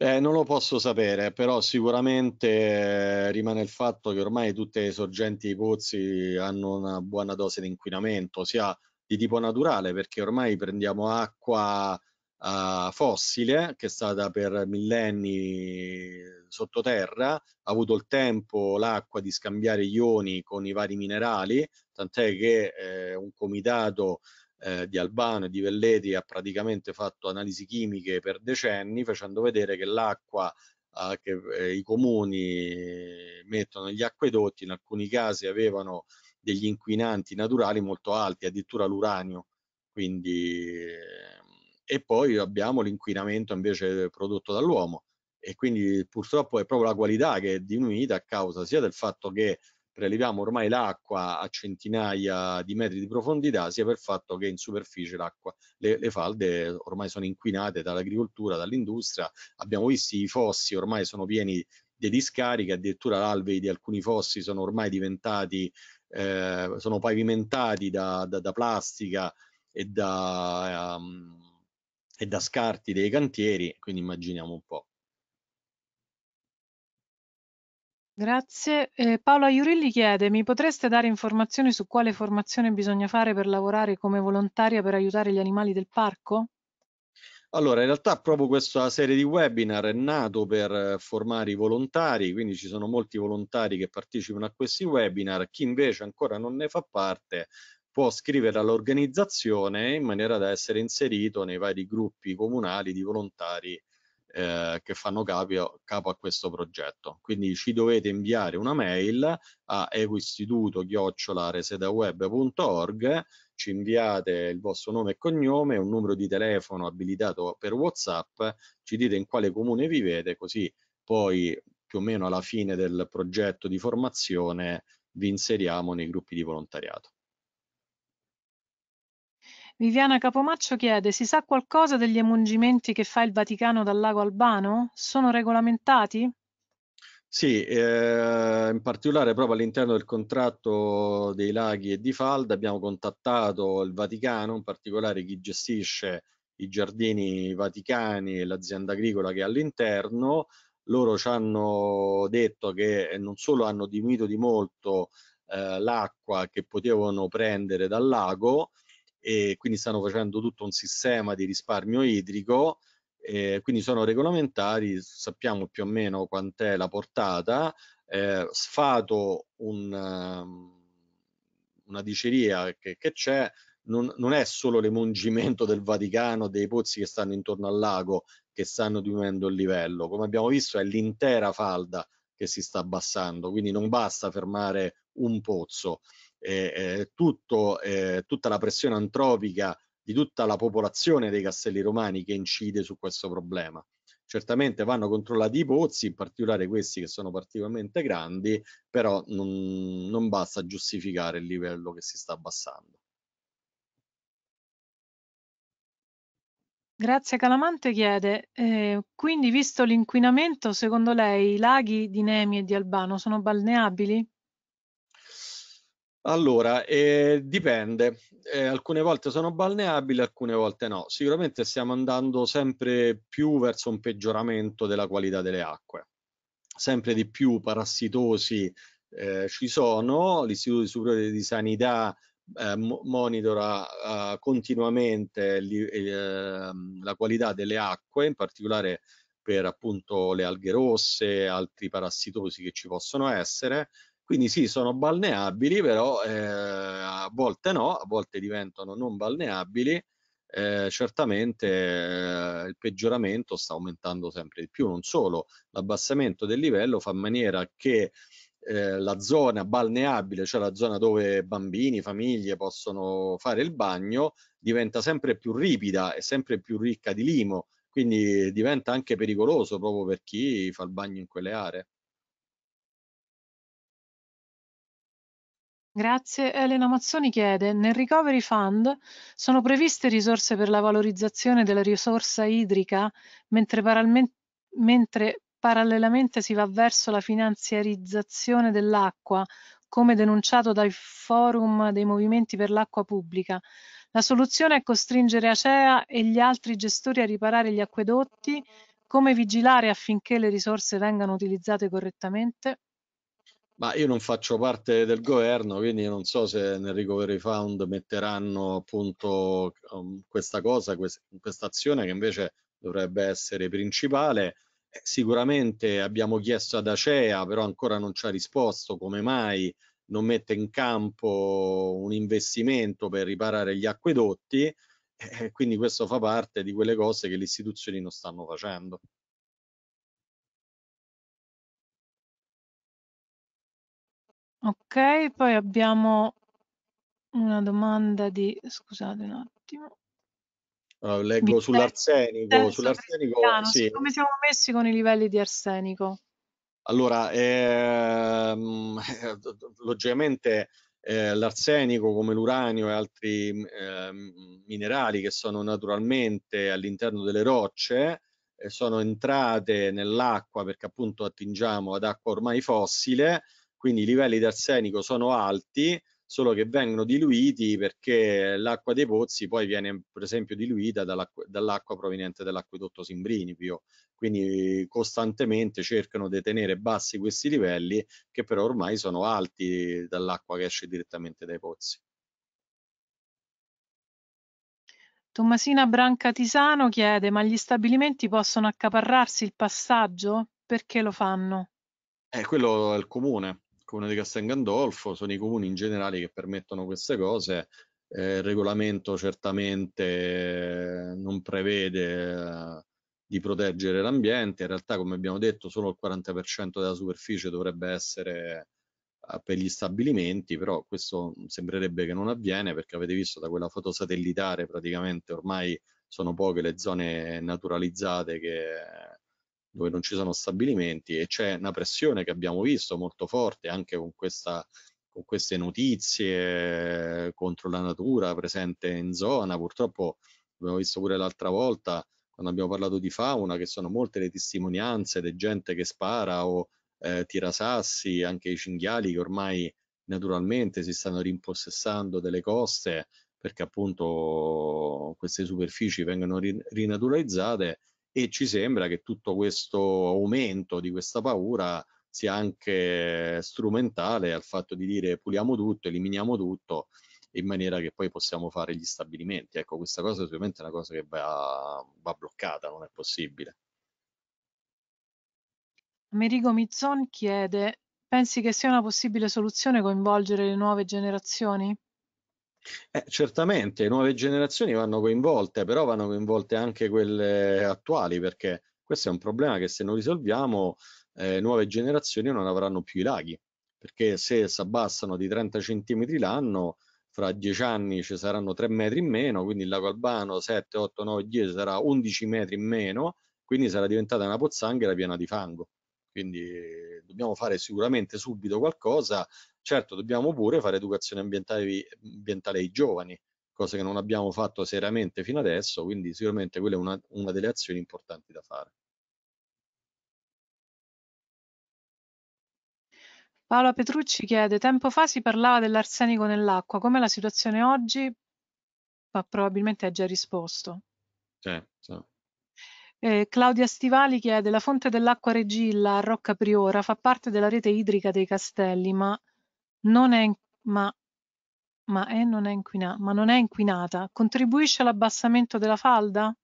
Eh, non lo posso sapere, però sicuramente eh, rimane il fatto che ormai tutte le sorgenti dei pozzi hanno una buona dose di inquinamento, sia di tipo naturale perché ormai prendiamo acqua uh, fossile che è stata per millenni sottoterra, ha avuto il tempo l'acqua di scambiare ioni con i vari minerali, tant'è che eh, un comitato eh, di Albano e di Velleti ha praticamente fatto analisi chimiche per decenni facendo vedere che l'acqua eh, che eh, i comuni mettono negli acquedotti in alcuni casi avevano eh, degli inquinanti naturali molto alti, addirittura l'uranio. Quindi, ehm, e poi abbiamo l'inquinamento invece prodotto dall'uomo e quindi purtroppo è proprio la qualità che è diminuita a causa sia del fatto che preleviamo ormai l'acqua a centinaia di metri di profondità, sia per il fatto che in superficie l'acqua, le, le, falde ormai sono inquinate dall'agricoltura, dall'industria, abbiamo visto i fossi ormai sono pieni di discariche, addirittura l'alvei di alcuni fossi sono ormai diventati eh, sono pavimentati da, da, da plastica e da, um, e da scarti dei cantieri, quindi immaginiamo un po'. Grazie. Eh, Paola Iurilli chiede, mi potreste dare informazioni su quale formazione bisogna fare per lavorare come volontaria per aiutare gli animali del parco? Allora, in realtà proprio questa serie di webinar è nato per eh, formare i volontari, quindi ci sono molti volontari che partecipano a questi webinar, chi invece ancora non ne fa parte può scrivere all'organizzazione in maniera da essere inserito nei vari gruppi comunali di volontari eh, che fanno capo, capo, a questo progetto. Quindi ci dovete inviare una mail a ecoistituto-resedaweb.org ci inviate il vostro nome e cognome, un numero di telefono abilitato per WhatsApp, ci dite in quale comune vivete, così poi più o meno alla fine del progetto di formazione vi inseriamo nei gruppi di volontariato. Viviana Capomaccio chiede, si sa qualcosa degli emungimenti che fa il Vaticano dal lago Albano? Sono regolamentati? Sì, eh, in particolare proprio all'interno del contratto dei laghi e di Falda abbiamo contattato il Vaticano, in particolare chi gestisce i giardini vaticani e l'azienda agricola che è all'interno. Loro ci hanno detto che non solo hanno diminuito di molto eh, l'acqua che potevano prendere dal lago e quindi stanno facendo tutto un sistema di risparmio idrico, eh, quindi sono regolamentari, sappiamo più o meno quant'è la portata, eh, sfato un, ehm, una diceria che c'è, non, non, è solo l'emungimento del Vaticano, dei pozzi che stanno intorno al lago che stanno diminuendo il livello, come abbiamo visto è l'intera falda che si sta abbassando, quindi non basta fermare un pozzo, eh, eh, tutto, eh, tutta la pressione antropica di tutta la popolazione dei castelli romani che incide su questo problema. Certamente vanno controllati i pozzi, in particolare questi che sono particolarmente grandi, però non, non basta giustificare il livello che si sta abbassando. Grazie Calamante chiede, eh, quindi visto l'inquinamento, secondo lei i laghi di Nemi e di Albano sono balneabili? Allora, eh, dipende. Eh, alcune volte sono balneabili, alcune volte no. Sicuramente stiamo andando sempre più verso un peggioramento della qualità delle acque. Sempre di più parassitosi eh, ci sono, l'Istituto Superiore di Sanità eh, monitora eh, continuamente li, ehm, la qualità delle acque, in particolare per appunto le alghe rosse, altri parassitosi che ci possono essere quindi sì, sono balneabili, però eh, a volte no, a volte diventano non balneabili. Eh, certamente eh, il peggioramento sta aumentando sempre di più, non solo l'abbassamento del livello fa in maniera che eh, la zona balneabile, cioè la zona dove bambini, famiglie possono fare il bagno, diventa sempre più ripida e sempre più ricca di limo, quindi diventa anche pericoloso proprio per chi fa il bagno in quelle aree. Grazie. Elena Mazzoni chiede, nel Recovery Fund sono previste risorse per la valorizzazione della risorsa idrica mentre, mentre parallelamente si va verso la finanziarizzazione dell'acqua, come denunciato dal forum dei movimenti per l'acqua pubblica. La soluzione è costringere Acea e gli altri gestori a riparare gli acquedotti, come vigilare affinché le risorse vengano utilizzate correttamente? ma io non faccio parte del governo, quindi non so se nel recovery fund metteranno appunto um, questa cosa, questa azione che invece dovrebbe essere principale. Eh, sicuramente abbiamo chiesto ad Acea, però ancora non ci ha risposto come mai non mette in campo un investimento per riparare gli acquedotti, eh, quindi questo fa parte di quelle cose che le istituzioni non stanno facendo. Ok, poi abbiamo una domanda di... scusate un attimo. Allora, ah, leggo sull'arsenico. Sull'arsenico sì. Come siamo messi con i livelli di arsenico? Allora, ehm, <laughs> logicamente eh, l'arsenico come l'uranio e altri eh, minerali che sono naturalmente all'interno delle rocce eh, sono entrate nell'acqua perché appunto attingiamo ad acqua ormai fossile quindi i livelli di arsenico sono alti, solo che vengono diluiti perché l'acqua dei pozzi poi viene per esempio diluita dall'acqua dall proveniente dall'acquedotto Simbrinipio, quindi costantemente cercano di tenere bassi questi livelli che però ormai sono alti dall'acqua che esce direttamente dai pozzi. Tommasina Branca Tisano chiede ma gli stabilimenti possono accaparrarsi il passaggio? Perché lo fanno? Eh, quello è il comune, Comune di Castel Gandolfo, sono i comuni in generale che permettono queste cose. Eh, il regolamento certamente eh, non prevede eh, di proteggere l'ambiente, in realtà come abbiamo detto solo il 40% della superficie dovrebbe essere eh, per gli stabilimenti, però questo sembrerebbe che non avviene perché avete visto da quella foto satellitare praticamente ormai sono poche le zone naturalizzate che dove non ci sono stabilimenti e c'è una pressione che abbiamo visto molto forte anche con, questa, con queste notizie contro la natura presente in zona, purtroppo abbiamo visto pure l'altra volta quando abbiamo parlato di fauna che sono molte le testimonianze di gente che spara o eh, tira sassi, anche i cinghiali che ormai naturalmente si stanno rimpossessando delle coste perché appunto queste superfici vengono rinaturalizzate e ci sembra che tutto questo aumento di questa paura sia anche strumentale al fatto di dire puliamo tutto, eliminiamo tutto in maniera che poi possiamo fare gli stabilimenti. Ecco, questa cosa sicuramente è una cosa che va, va bloccata, non è possibile. Amerigo Mizzon chiede, pensi che sia una possibile soluzione coinvolgere le nuove generazioni? Eh, certamente, nuove generazioni vanno coinvolte, però vanno coinvolte anche quelle attuali, perché questo è un problema che se non risolviamo eh, nuove generazioni non avranno più i laghi, perché se si abbassano di 30 centimetri l'anno, fra 10 anni ci saranno 3 metri in meno, quindi il lago Albano 7, 8, 9, 10 sarà 11 metri in meno, quindi sarà diventata una pozzanghera piena di fango quindi dobbiamo fare sicuramente subito qualcosa, certo dobbiamo pure fare educazione ambientale, ambientale ai giovani, cosa che non abbiamo fatto seriamente fino adesso, quindi sicuramente quella è una, una delle azioni importanti da fare. Paola Petrucci chiede, tempo fa si parlava dell'arsenico nell'acqua, com'è la situazione oggi? Ma probabilmente ha già risposto. Sì, sì. Eh, Claudia Stivali chiede: La fonte dell'acqua Regilla a Rocca Priora fa parte della rete idrica dei castelli, ma non è, ma, ma è, non è, inquina, ma non è inquinata. Contribuisce all'abbassamento della falda?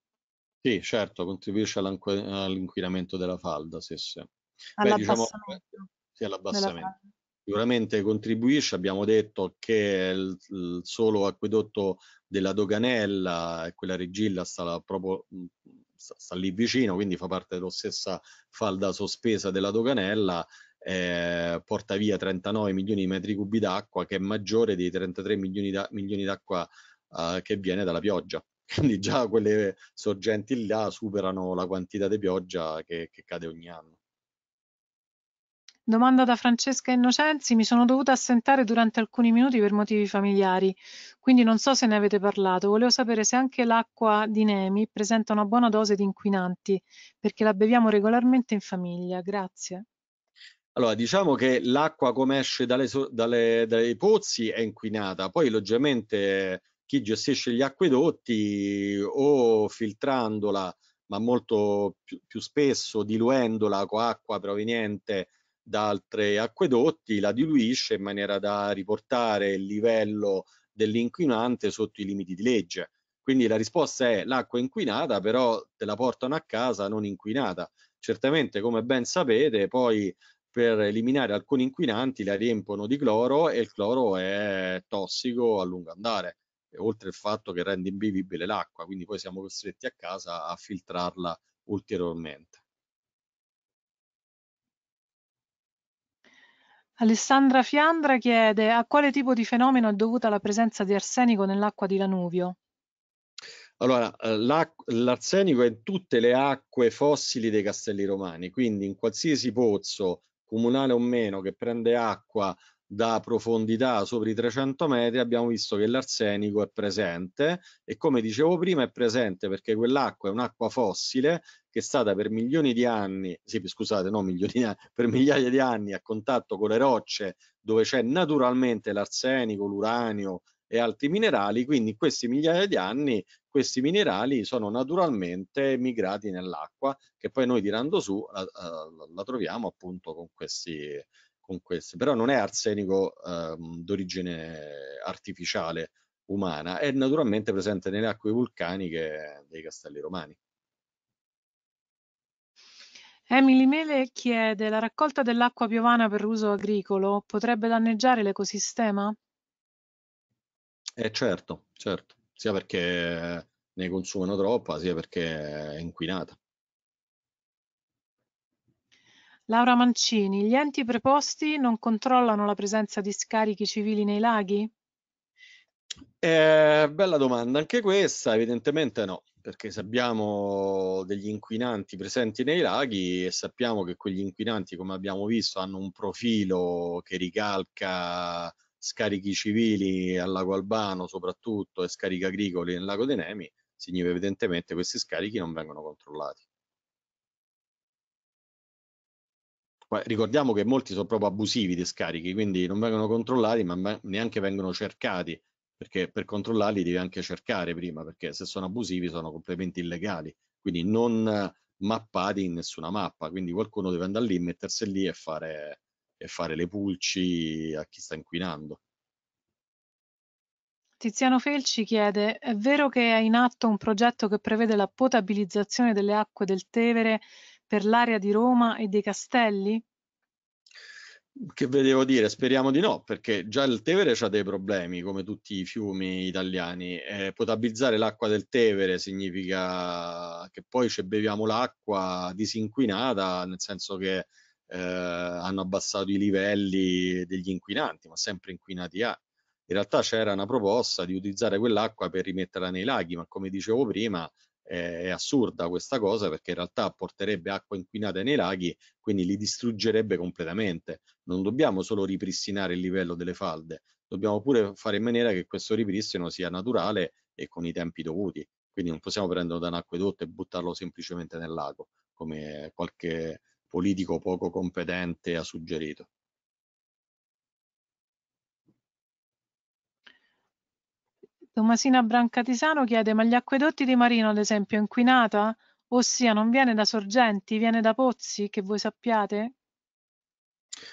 Sì, certo, contribuisce all'inquinamento della falda. Sì, sì. Beh, diciamo, sì, all'abbassamento. Sicuramente contribuisce, abbiamo detto che il, il solo acquedotto della Doganella e quella Regilla sta proprio sta, sta lì vicino, quindi fa parte della stessa falda sospesa della doganella, eh, porta via 39 milioni di metri cubi d'acqua, che è maggiore dei 33 milioni d'acqua eh, che viene dalla pioggia. <laughs> Quindi già quelle sorgenti là superano la quantità di pioggia che, che cade ogni anno. Domanda da Francesca Innocenzi, mi sono dovuta assentare durante alcuni minuti per motivi familiari, quindi non so se ne avete parlato. Volevo sapere se anche l'acqua di Nemi presenta una buona dose di inquinanti, perché la beviamo regolarmente in famiglia. Grazie. Allora, diciamo che l'acqua come esce dalle, dalle, dai pozzi è inquinata, poi logicamente chi gestisce gli acquedotti o filtrandola, ma molto più, più spesso diluendola con acqua proveniente da altri acquedotti, la diluisce in maniera da riportare il livello dell'inquinante sotto i limiti di legge. Quindi la risposta è l'acqua inquinata, però te la portano a casa non inquinata. Certamente, come ben sapete, poi per eliminare alcuni inquinanti la riempiono di cloro e il cloro è tossico a lungo andare, oltre il fatto che rende imbevibile l'acqua, quindi poi siamo costretti a casa a filtrarla ulteriormente. Alessandra Fiandra chiede a quale tipo di fenomeno è dovuta la presenza di arsenico nell'acqua di Lanuvio. Allora, eh, l'arsenico è in tutte le acque fossili dei castelli romani, quindi in qualsiasi pozzo, comunale o meno, che prende acqua da profondità sopra i 300 metri abbiamo visto che l'arsenico è presente e come dicevo prima è presente perché quell'acqua è un'acqua fossile che è stata per milioni di anni, sì, scusate, no, milioni di anni, <laughs> per migliaia di anni a contatto con le rocce dove c'è naturalmente l'arsenico, l'uranio e altri minerali, quindi in questi migliaia di anni questi minerali sono naturalmente migrati nell'acqua che poi noi tirando su la, eh, la troviamo appunto con questi, con questi, però non è arsenico eh, d'origine artificiale umana, è naturalmente presente nelle acque vulcaniche dei castelli romani. Emily Mele chiede: la raccolta dell'acqua piovana per uso agricolo potrebbe danneggiare l'ecosistema? Eh, certo, certo, sia perché ne consumano troppa, sia perché è inquinata. Laura Mancini, gli enti preposti non controllano la presenza di scarichi civili nei laghi? Eh, bella domanda, anche questa, evidentemente no perché se abbiamo degli inquinanti presenti nei laghi e sappiamo che quegli inquinanti, come abbiamo visto, hanno un profilo che ricalca scarichi civili al lago Albano soprattutto e scarichi agricoli nel lago dei Nemi, significa evidentemente che questi scarichi non vengono controllati. Ricordiamo che molti sono proprio abusivi di scarichi, quindi non vengono controllati ma neanche vengono cercati perché per controllarli devi anche cercare prima, perché se sono abusivi sono complementi illegali, quindi non mappati in nessuna mappa, quindi qualcuno deve andare lì, mettersi lì e fare, e fare le pulci a chi sta inquinando. Tiziano Felci chiede, è vero che è in atto un progetto che prevede la potabilizzazione delle acque del Tevere per l'area di Roma e dei castelli? Che vedevo dire, speriamo di no, perché già il Tevere ha dei problemi, come tutti i fiumi italiani. Eh, potabizzare l'acqua del Tevere significa che poi ci beviamo l'acqua disinquinata, nel senso che eh, hanno abbassato i livelli degli inquinanti, ma sempre inquinati a. In realtà c'era una proposta di utilizzare quell'acqua per rimetterla nei laghi, ma come dicevo prima, eh, è assurda questa cosa perché in realtà porterebbe acqua inquinata nei laghi, quindi li distruggerebbe completamente. Non dobbiamo solo ripristinare il livello delle falde, dobbiamo pure fare in maniera che questo ripristino sia naturale e con i tempi dovuti. Quindi non possiamo prenderlo da un acquedotto e buttarlo semplicemente nel lago, come qualche politico poco competente ha suggerito. Tomasina Brancatisano chiede: "Ma gli acquedotti di Marino, ad esempio, è inquinata? Ossia non viene da sorgenti, viene da pozzi, che voi sappiate?"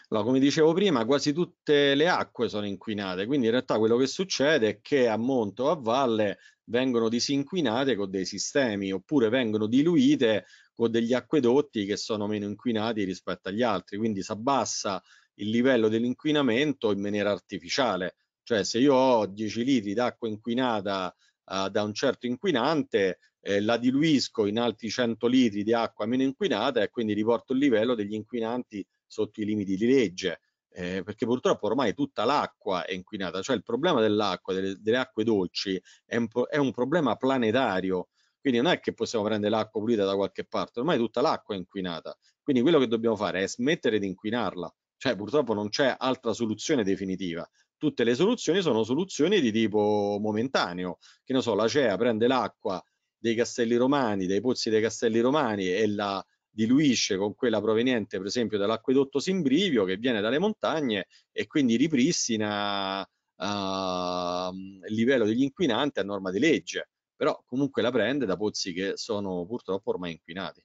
Allora, come dicevo prima, quasi tutte le acque sono inquinate, quindi in realtà quello che succede è che a monte o a valle vengono disinquinate con dei sistemi oppure vengono diluite con degli acquedotti che sono meno inquinati rispetto agli altri, quindi si abbassa il livello dell'inquinamento in maniera artificiale cioè se io ho 10 litri d'acqua inquinata eh, da un certo inquinante, eh, la diluisco in altri 100 litri di acqua meno inquinata e quindi riporto il livello degli inquinanti sotto i limiti di legge. Eh, perché purtroppo ormai tutta l'acqua è inquinata, cioè il problema dell'acqua, delle, delle, acque dolci è un, è un, problema planetario, quindi non è che possiamo prendere l'acqua pulita da qualche parte, ormai tutta l'acqua è inquinata, quindi quello che dobbiamo fare è smettere di inquinarla, cioè purtroppo non c'è altra soluzione definitiva, tutte le soluzioni sono soluzioni di tipo momentaneo, che ne so, la CEA prende l'acqua dei castelli romani, dei pozzi dei castelli romani e la diluisce con quella proveniente per esempio dall'acquedotto Simbrivio che viene dalle montagne e quindi ripristina uh, il livello degli inquinanti a norma di legge, però comunque la prende da pozzi che sono purtroppo ormai inquinati.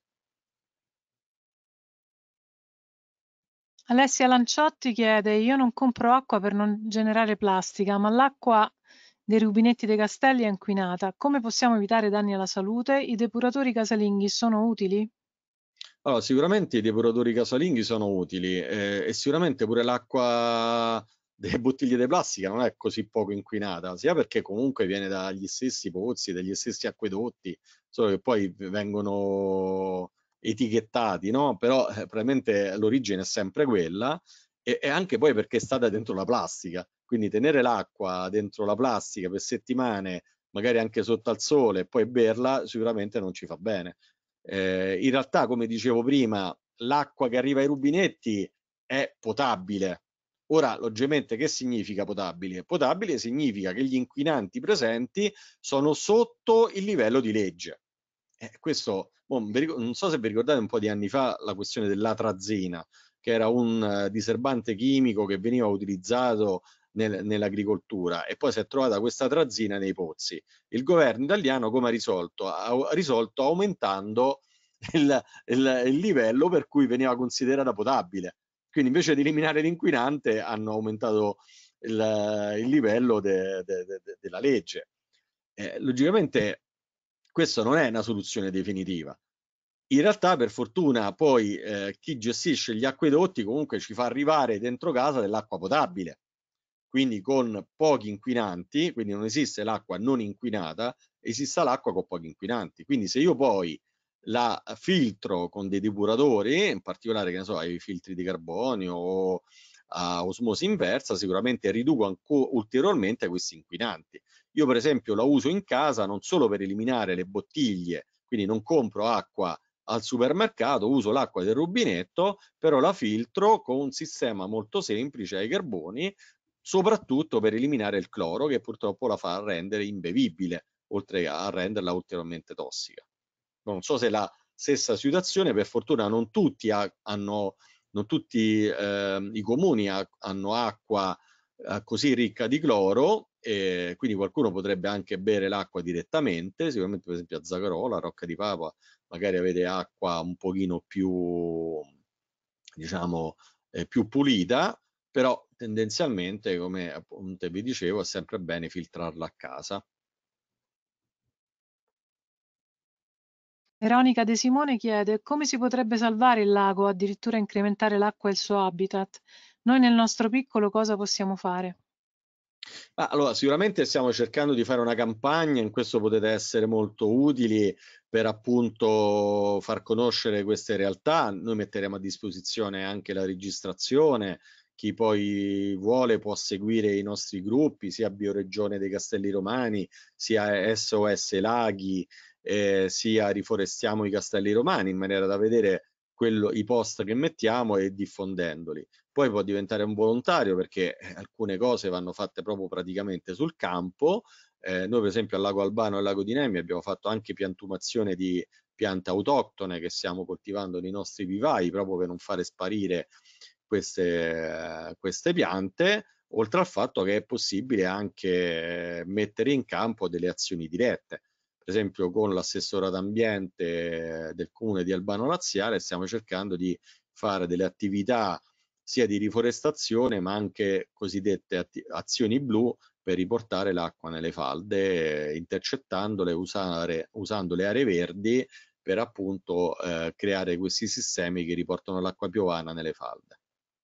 Alessia Lanciotti chiede: Io non compro acqua per non generare plastica, ma l'acqua dei rubinetti dei castelli è inquinata. Come possiamo evitare danni alla salute? I depuratori casalinghi sono utili? Allora, sicuramente i depuratori casalinghi sono utili eh, e sicuramente pure l'acqua delle bottiglie di plastica non è così poco inquinata, sia perché comunque viene dagli stessi pozzi, dagli stessi acquedotti, solo che poi vengono etichettati, no? però eh, probabilmente l'origine è sempre quella e, e, anche poi perché è stata dentro la plastica, quindi tenere l'acqua dentro la plastica per settimane, magari anche sotto al sole e poi berla sicuramente non ci fa bene. Eh, in realtà, come dicevo prima, l'acqua che arriva ai rubinetti è potabile. Ora, logicamente, che significa potabile? Potabile significa che gli inquinanti presenti sono sotto il livello di legge eh, questo, boh, non so se vi ricordate un po' di anni fa la questione dell'atrazina, che era un uh, diserbante chimico che veniva utilizzato nel, nell'agricoltura e poi si è trovata questa trazzina nei pozzi. Il governo italiano come ha risolto? Ha, ha risolto aumentando il, il, il livello per cui veniva considerata potabile. Quindi invece di eliminare l'inquinante hanno aumentato il, il livello de, de, de, della legge. Eh, logicamente questa non è una soluzione definitiva. In realtà, per fortuna, poi eh, chi gestisce gli acquedotti comunque ci fa arrivare dentro casa dell'acqua potabile, quindi con pochi inquinanti, quindi non esiste l'acqua non inquinata, esiste l'acqua con pochi inquinanti. Quindi se io poi la filtro con dei depuratori, in particolare che ne so, ai filtri di carbonio o a osmosi inversa, sicuramente riduco ulteriormente questi inquinanti. Io per esempio la uso in casa non solo per eliminare le bottiglie, quindi non compro acqua al supermercato, uso l'acqua del rubinetto, però la filtro con un sistema molto semplice ai carboni, soprattutto per eliminare il cloro che purtroppo la fa rendere imbevibile, oltre a renderla ulteriormente tossica. Non so se la stessa situazione, per fortuna non tutti ha, hanno non tutti eh, i comuni ha, hanno acqua eh, così ricca di cloro, eh, quindi qualcuno potrebbe anche bere l'acqua direttamente, sicuramente per esempio a Zagarola, Rocca di Papa, magari avete acqua un pochino più, diciamo, eh, più pulita, però tendenzialmente, come appunto vi dicevo, è sempre bene filtrarla a casa. Veronica De Simone chiede come si potrebbe salvare il lago, addirittura incrementare l'acqua e il suo habitat. Noi nel nostro piccolo cosa possiamo fare? Ma allora, sicuramente stiamo cercando di fare una campagna, in questo potete essere molto utili per appunto far conoscere queste realtà. Noi metteremo a disposizione anche la registrazione, chi poi vuole può seguire i nostri gruppi, sia Bioregione dei Castelli Romani, sia SOS Laghi, eh, sia Riforestiamo i Castelli Romani, in maniera da vedere quello, i post che mettiamo e diffondendoli. Poi può diventare un volontario perché eh, alcune cose vanno fatte proprio praticamente sul campo. Eh, noi per esempio al lago Albano e al lago di Nemi abbiamo fatto anche piantumazione di piante autoctone che stiamo coltivando nei nostri vivai proprio per non fare sparire queste, queste piante, oltre al fatto che è possibile anche eh, mettere in campo delle azioni dirette per esempio con l'assessora d'ambiente del comune di Albano Laziale stiamo cercando di fare delle attività sia di riforestazione ma anche cosiddette azioni blu per riportare l'acqua nelle falde intercettandole, usare, usando le aree verdi per appunto eh, creare questi sistemi che riportano l'acqua piovana nelle falde.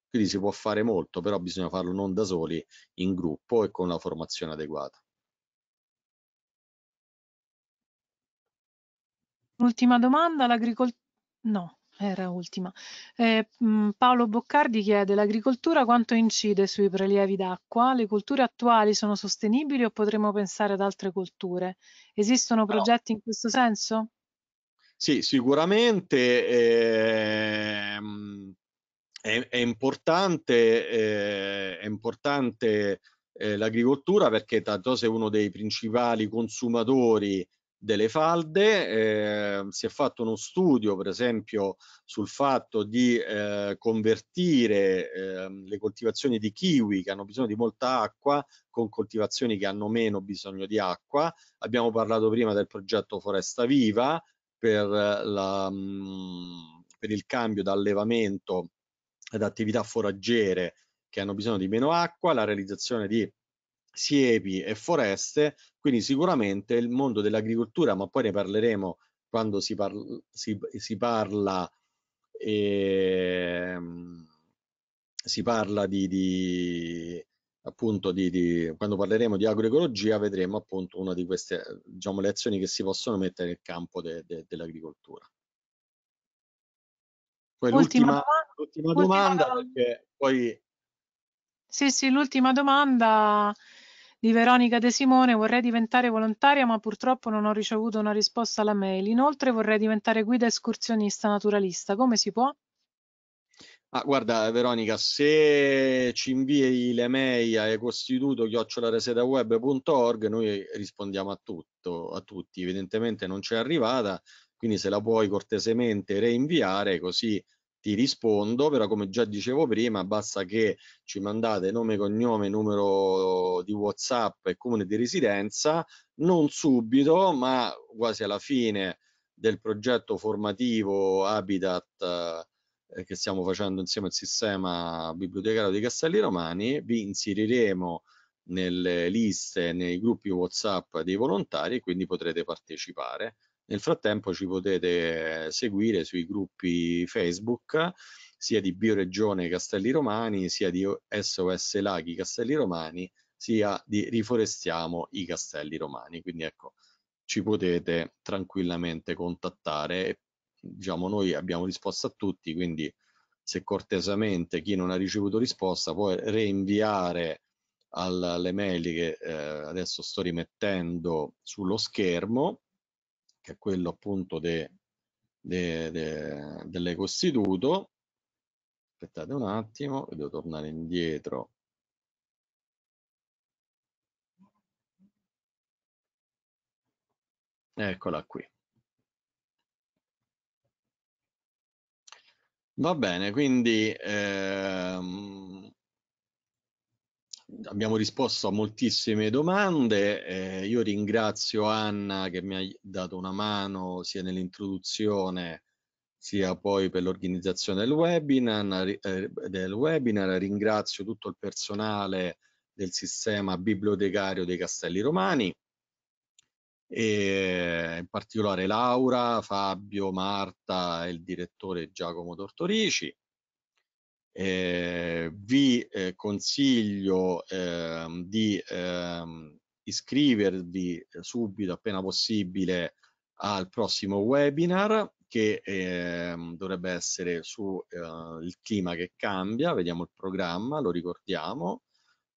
Quindi si può fare molto, però bisogna farlo non da soli, in gruppo e con la formazione adeguata. Ultima domanda, l'agricol- no, era ultima. Eh, mm, Paolo Boccardi chiede: l'agricoltura quanto incide sui prelievi d'acqua? Le culture attuali sono sostenibili o potremmo pensare ad altre culture? Esistono progetti in questo senso? Sì, sicuramente ehm, è, è, importante, eh, importante eh, l'agricoltura perché tanto è uno dei principali consumatori delle falde, eh, si è fatto uno studio per esempio sul fatto di eh, convertire eh, le coltivazioni di kiwi che hanno bisogno di molta acqua con coltivazioni che hanno meno bisogno di acqua, abbiamo parlato prima del progetto Foresta Viva per, la, mhmm, per il cambio da allevamento ad attività foraggere che hanno bisogno di meno acqua, la realizzazione di siepi e foreste, quindi sicuramente il mondo dell'agricoltura, ma poi ne parleremo quando si, parla, si, si parla, eh, si parla di, di, appunto di, di, quando parleremo di agroecologia vedremo appunto una di queste diciamo le azioni che si possono mettere nel campo de, de, dell'agricoltura. Poi l'ultima, domanda, domanda perché poi... Sì, sì, l'ultima domanda di Veronica De Simone vorrei diventare volontaria ma purtroppo non ho ricevuto una risposta alla mail. Inoltre vorrei diventare guida escursionista naturalista. Come si può? Ah, guarda Veronica, se ci invii le mail a ecostituto ecostituto.web.org noi rispondiamo a tutto, a tutti. Evidentemente non c'è arrivata, quindi se la puoi cortesemente reinviare così ti rispondo, però come già dicevo prima, basta che ci mandate nome, cognome, numero di WhatsApp e comune di residenza, non subito, ma quasi alla fine del progetto formativo Habitat eh, che stiamo facendo insieme al sistema bibliotecario di Castelli Romani, vi inseriremo nelle liste, nei gruppi WhatsApp dei volontari e quindi potrete partecipare. Nel frattempo ci potete eh, seguire sui gruppi Facebook sia di Bioregione Castelli Romani, sia di SOS Laghi Castelli Romani, sia di Riforestiamo i Castelli Romani. Quindi ecco, ci potete tranquillamente contattare. Diciamo, noi abbiamo risposto a tutti, quindi se cortesemente chi non ha ricevuto risposta può reinviare alle mail che eh, adesso sto rimettendo sullo schermo che è quello appunto de, de, de, dell'ecostituto. Aspettate un attimo, devo tornare indietro. Eccola qui. Va bene, quindi ehm, abbiamo risposto a moltissime domande. Eh, io ringrazio Anna che mi ha dato una mano sia nell'introduzione sia poi per l'organizzazione del webinar, eh, del webinar. Ringrazio tutto il personale del sistema bibliotecario dei Castelli Romani e eh, in particolare Laura, Fabio, Marta e il direttore Giacomo Tortorici. Eh, vi eh, consiglio ehm, ehm, eh, di iscrivervi subito appena possibile al prossimo webinar che ehm, dovrebbe essere sul eh, clima che cambia, vediamo il programma, lo ricordiamo.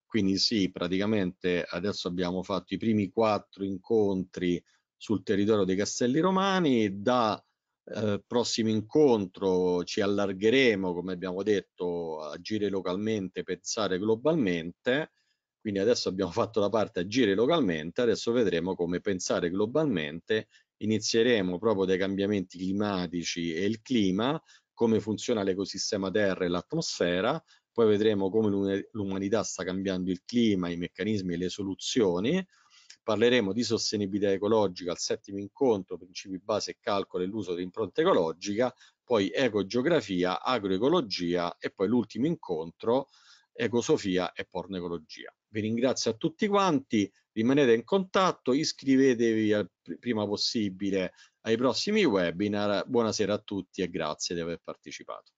Quindi sì, praticamente adesso abbiamo fatto i primi quattro incontri sul territorio dei Castelli Romani, da eh, prossimo incontro ci allargheremo, come abbiamo detto, agire localmente, pensare globalmente. Quindi adesso abbiamo <laughs> fatto la parte agire localmente, adesso vedremo come pensare globalmente. Inizieremo proprio dai cambiamenti climatici e il clima, come funziona l'ecosistema terra e l'atmosfera, poi vedremo come l'umanità sta cambiando il clima, i meccanismi e le soluzioni, Parleremo di sostenibilità ecologica al settimo incontro, principi base e calcolo e l'uso dell'impronta ecologica, poi ecogeografia, agroecologia e poi l'ultimo incontro, ecosofia e pornoecologia. Vi ringrazio a tutti quanti, rimanete in contatto, iscrivetevi al prima possibile ai prossimi webinar. Buonasera a tutti e grazie di aver partecipato.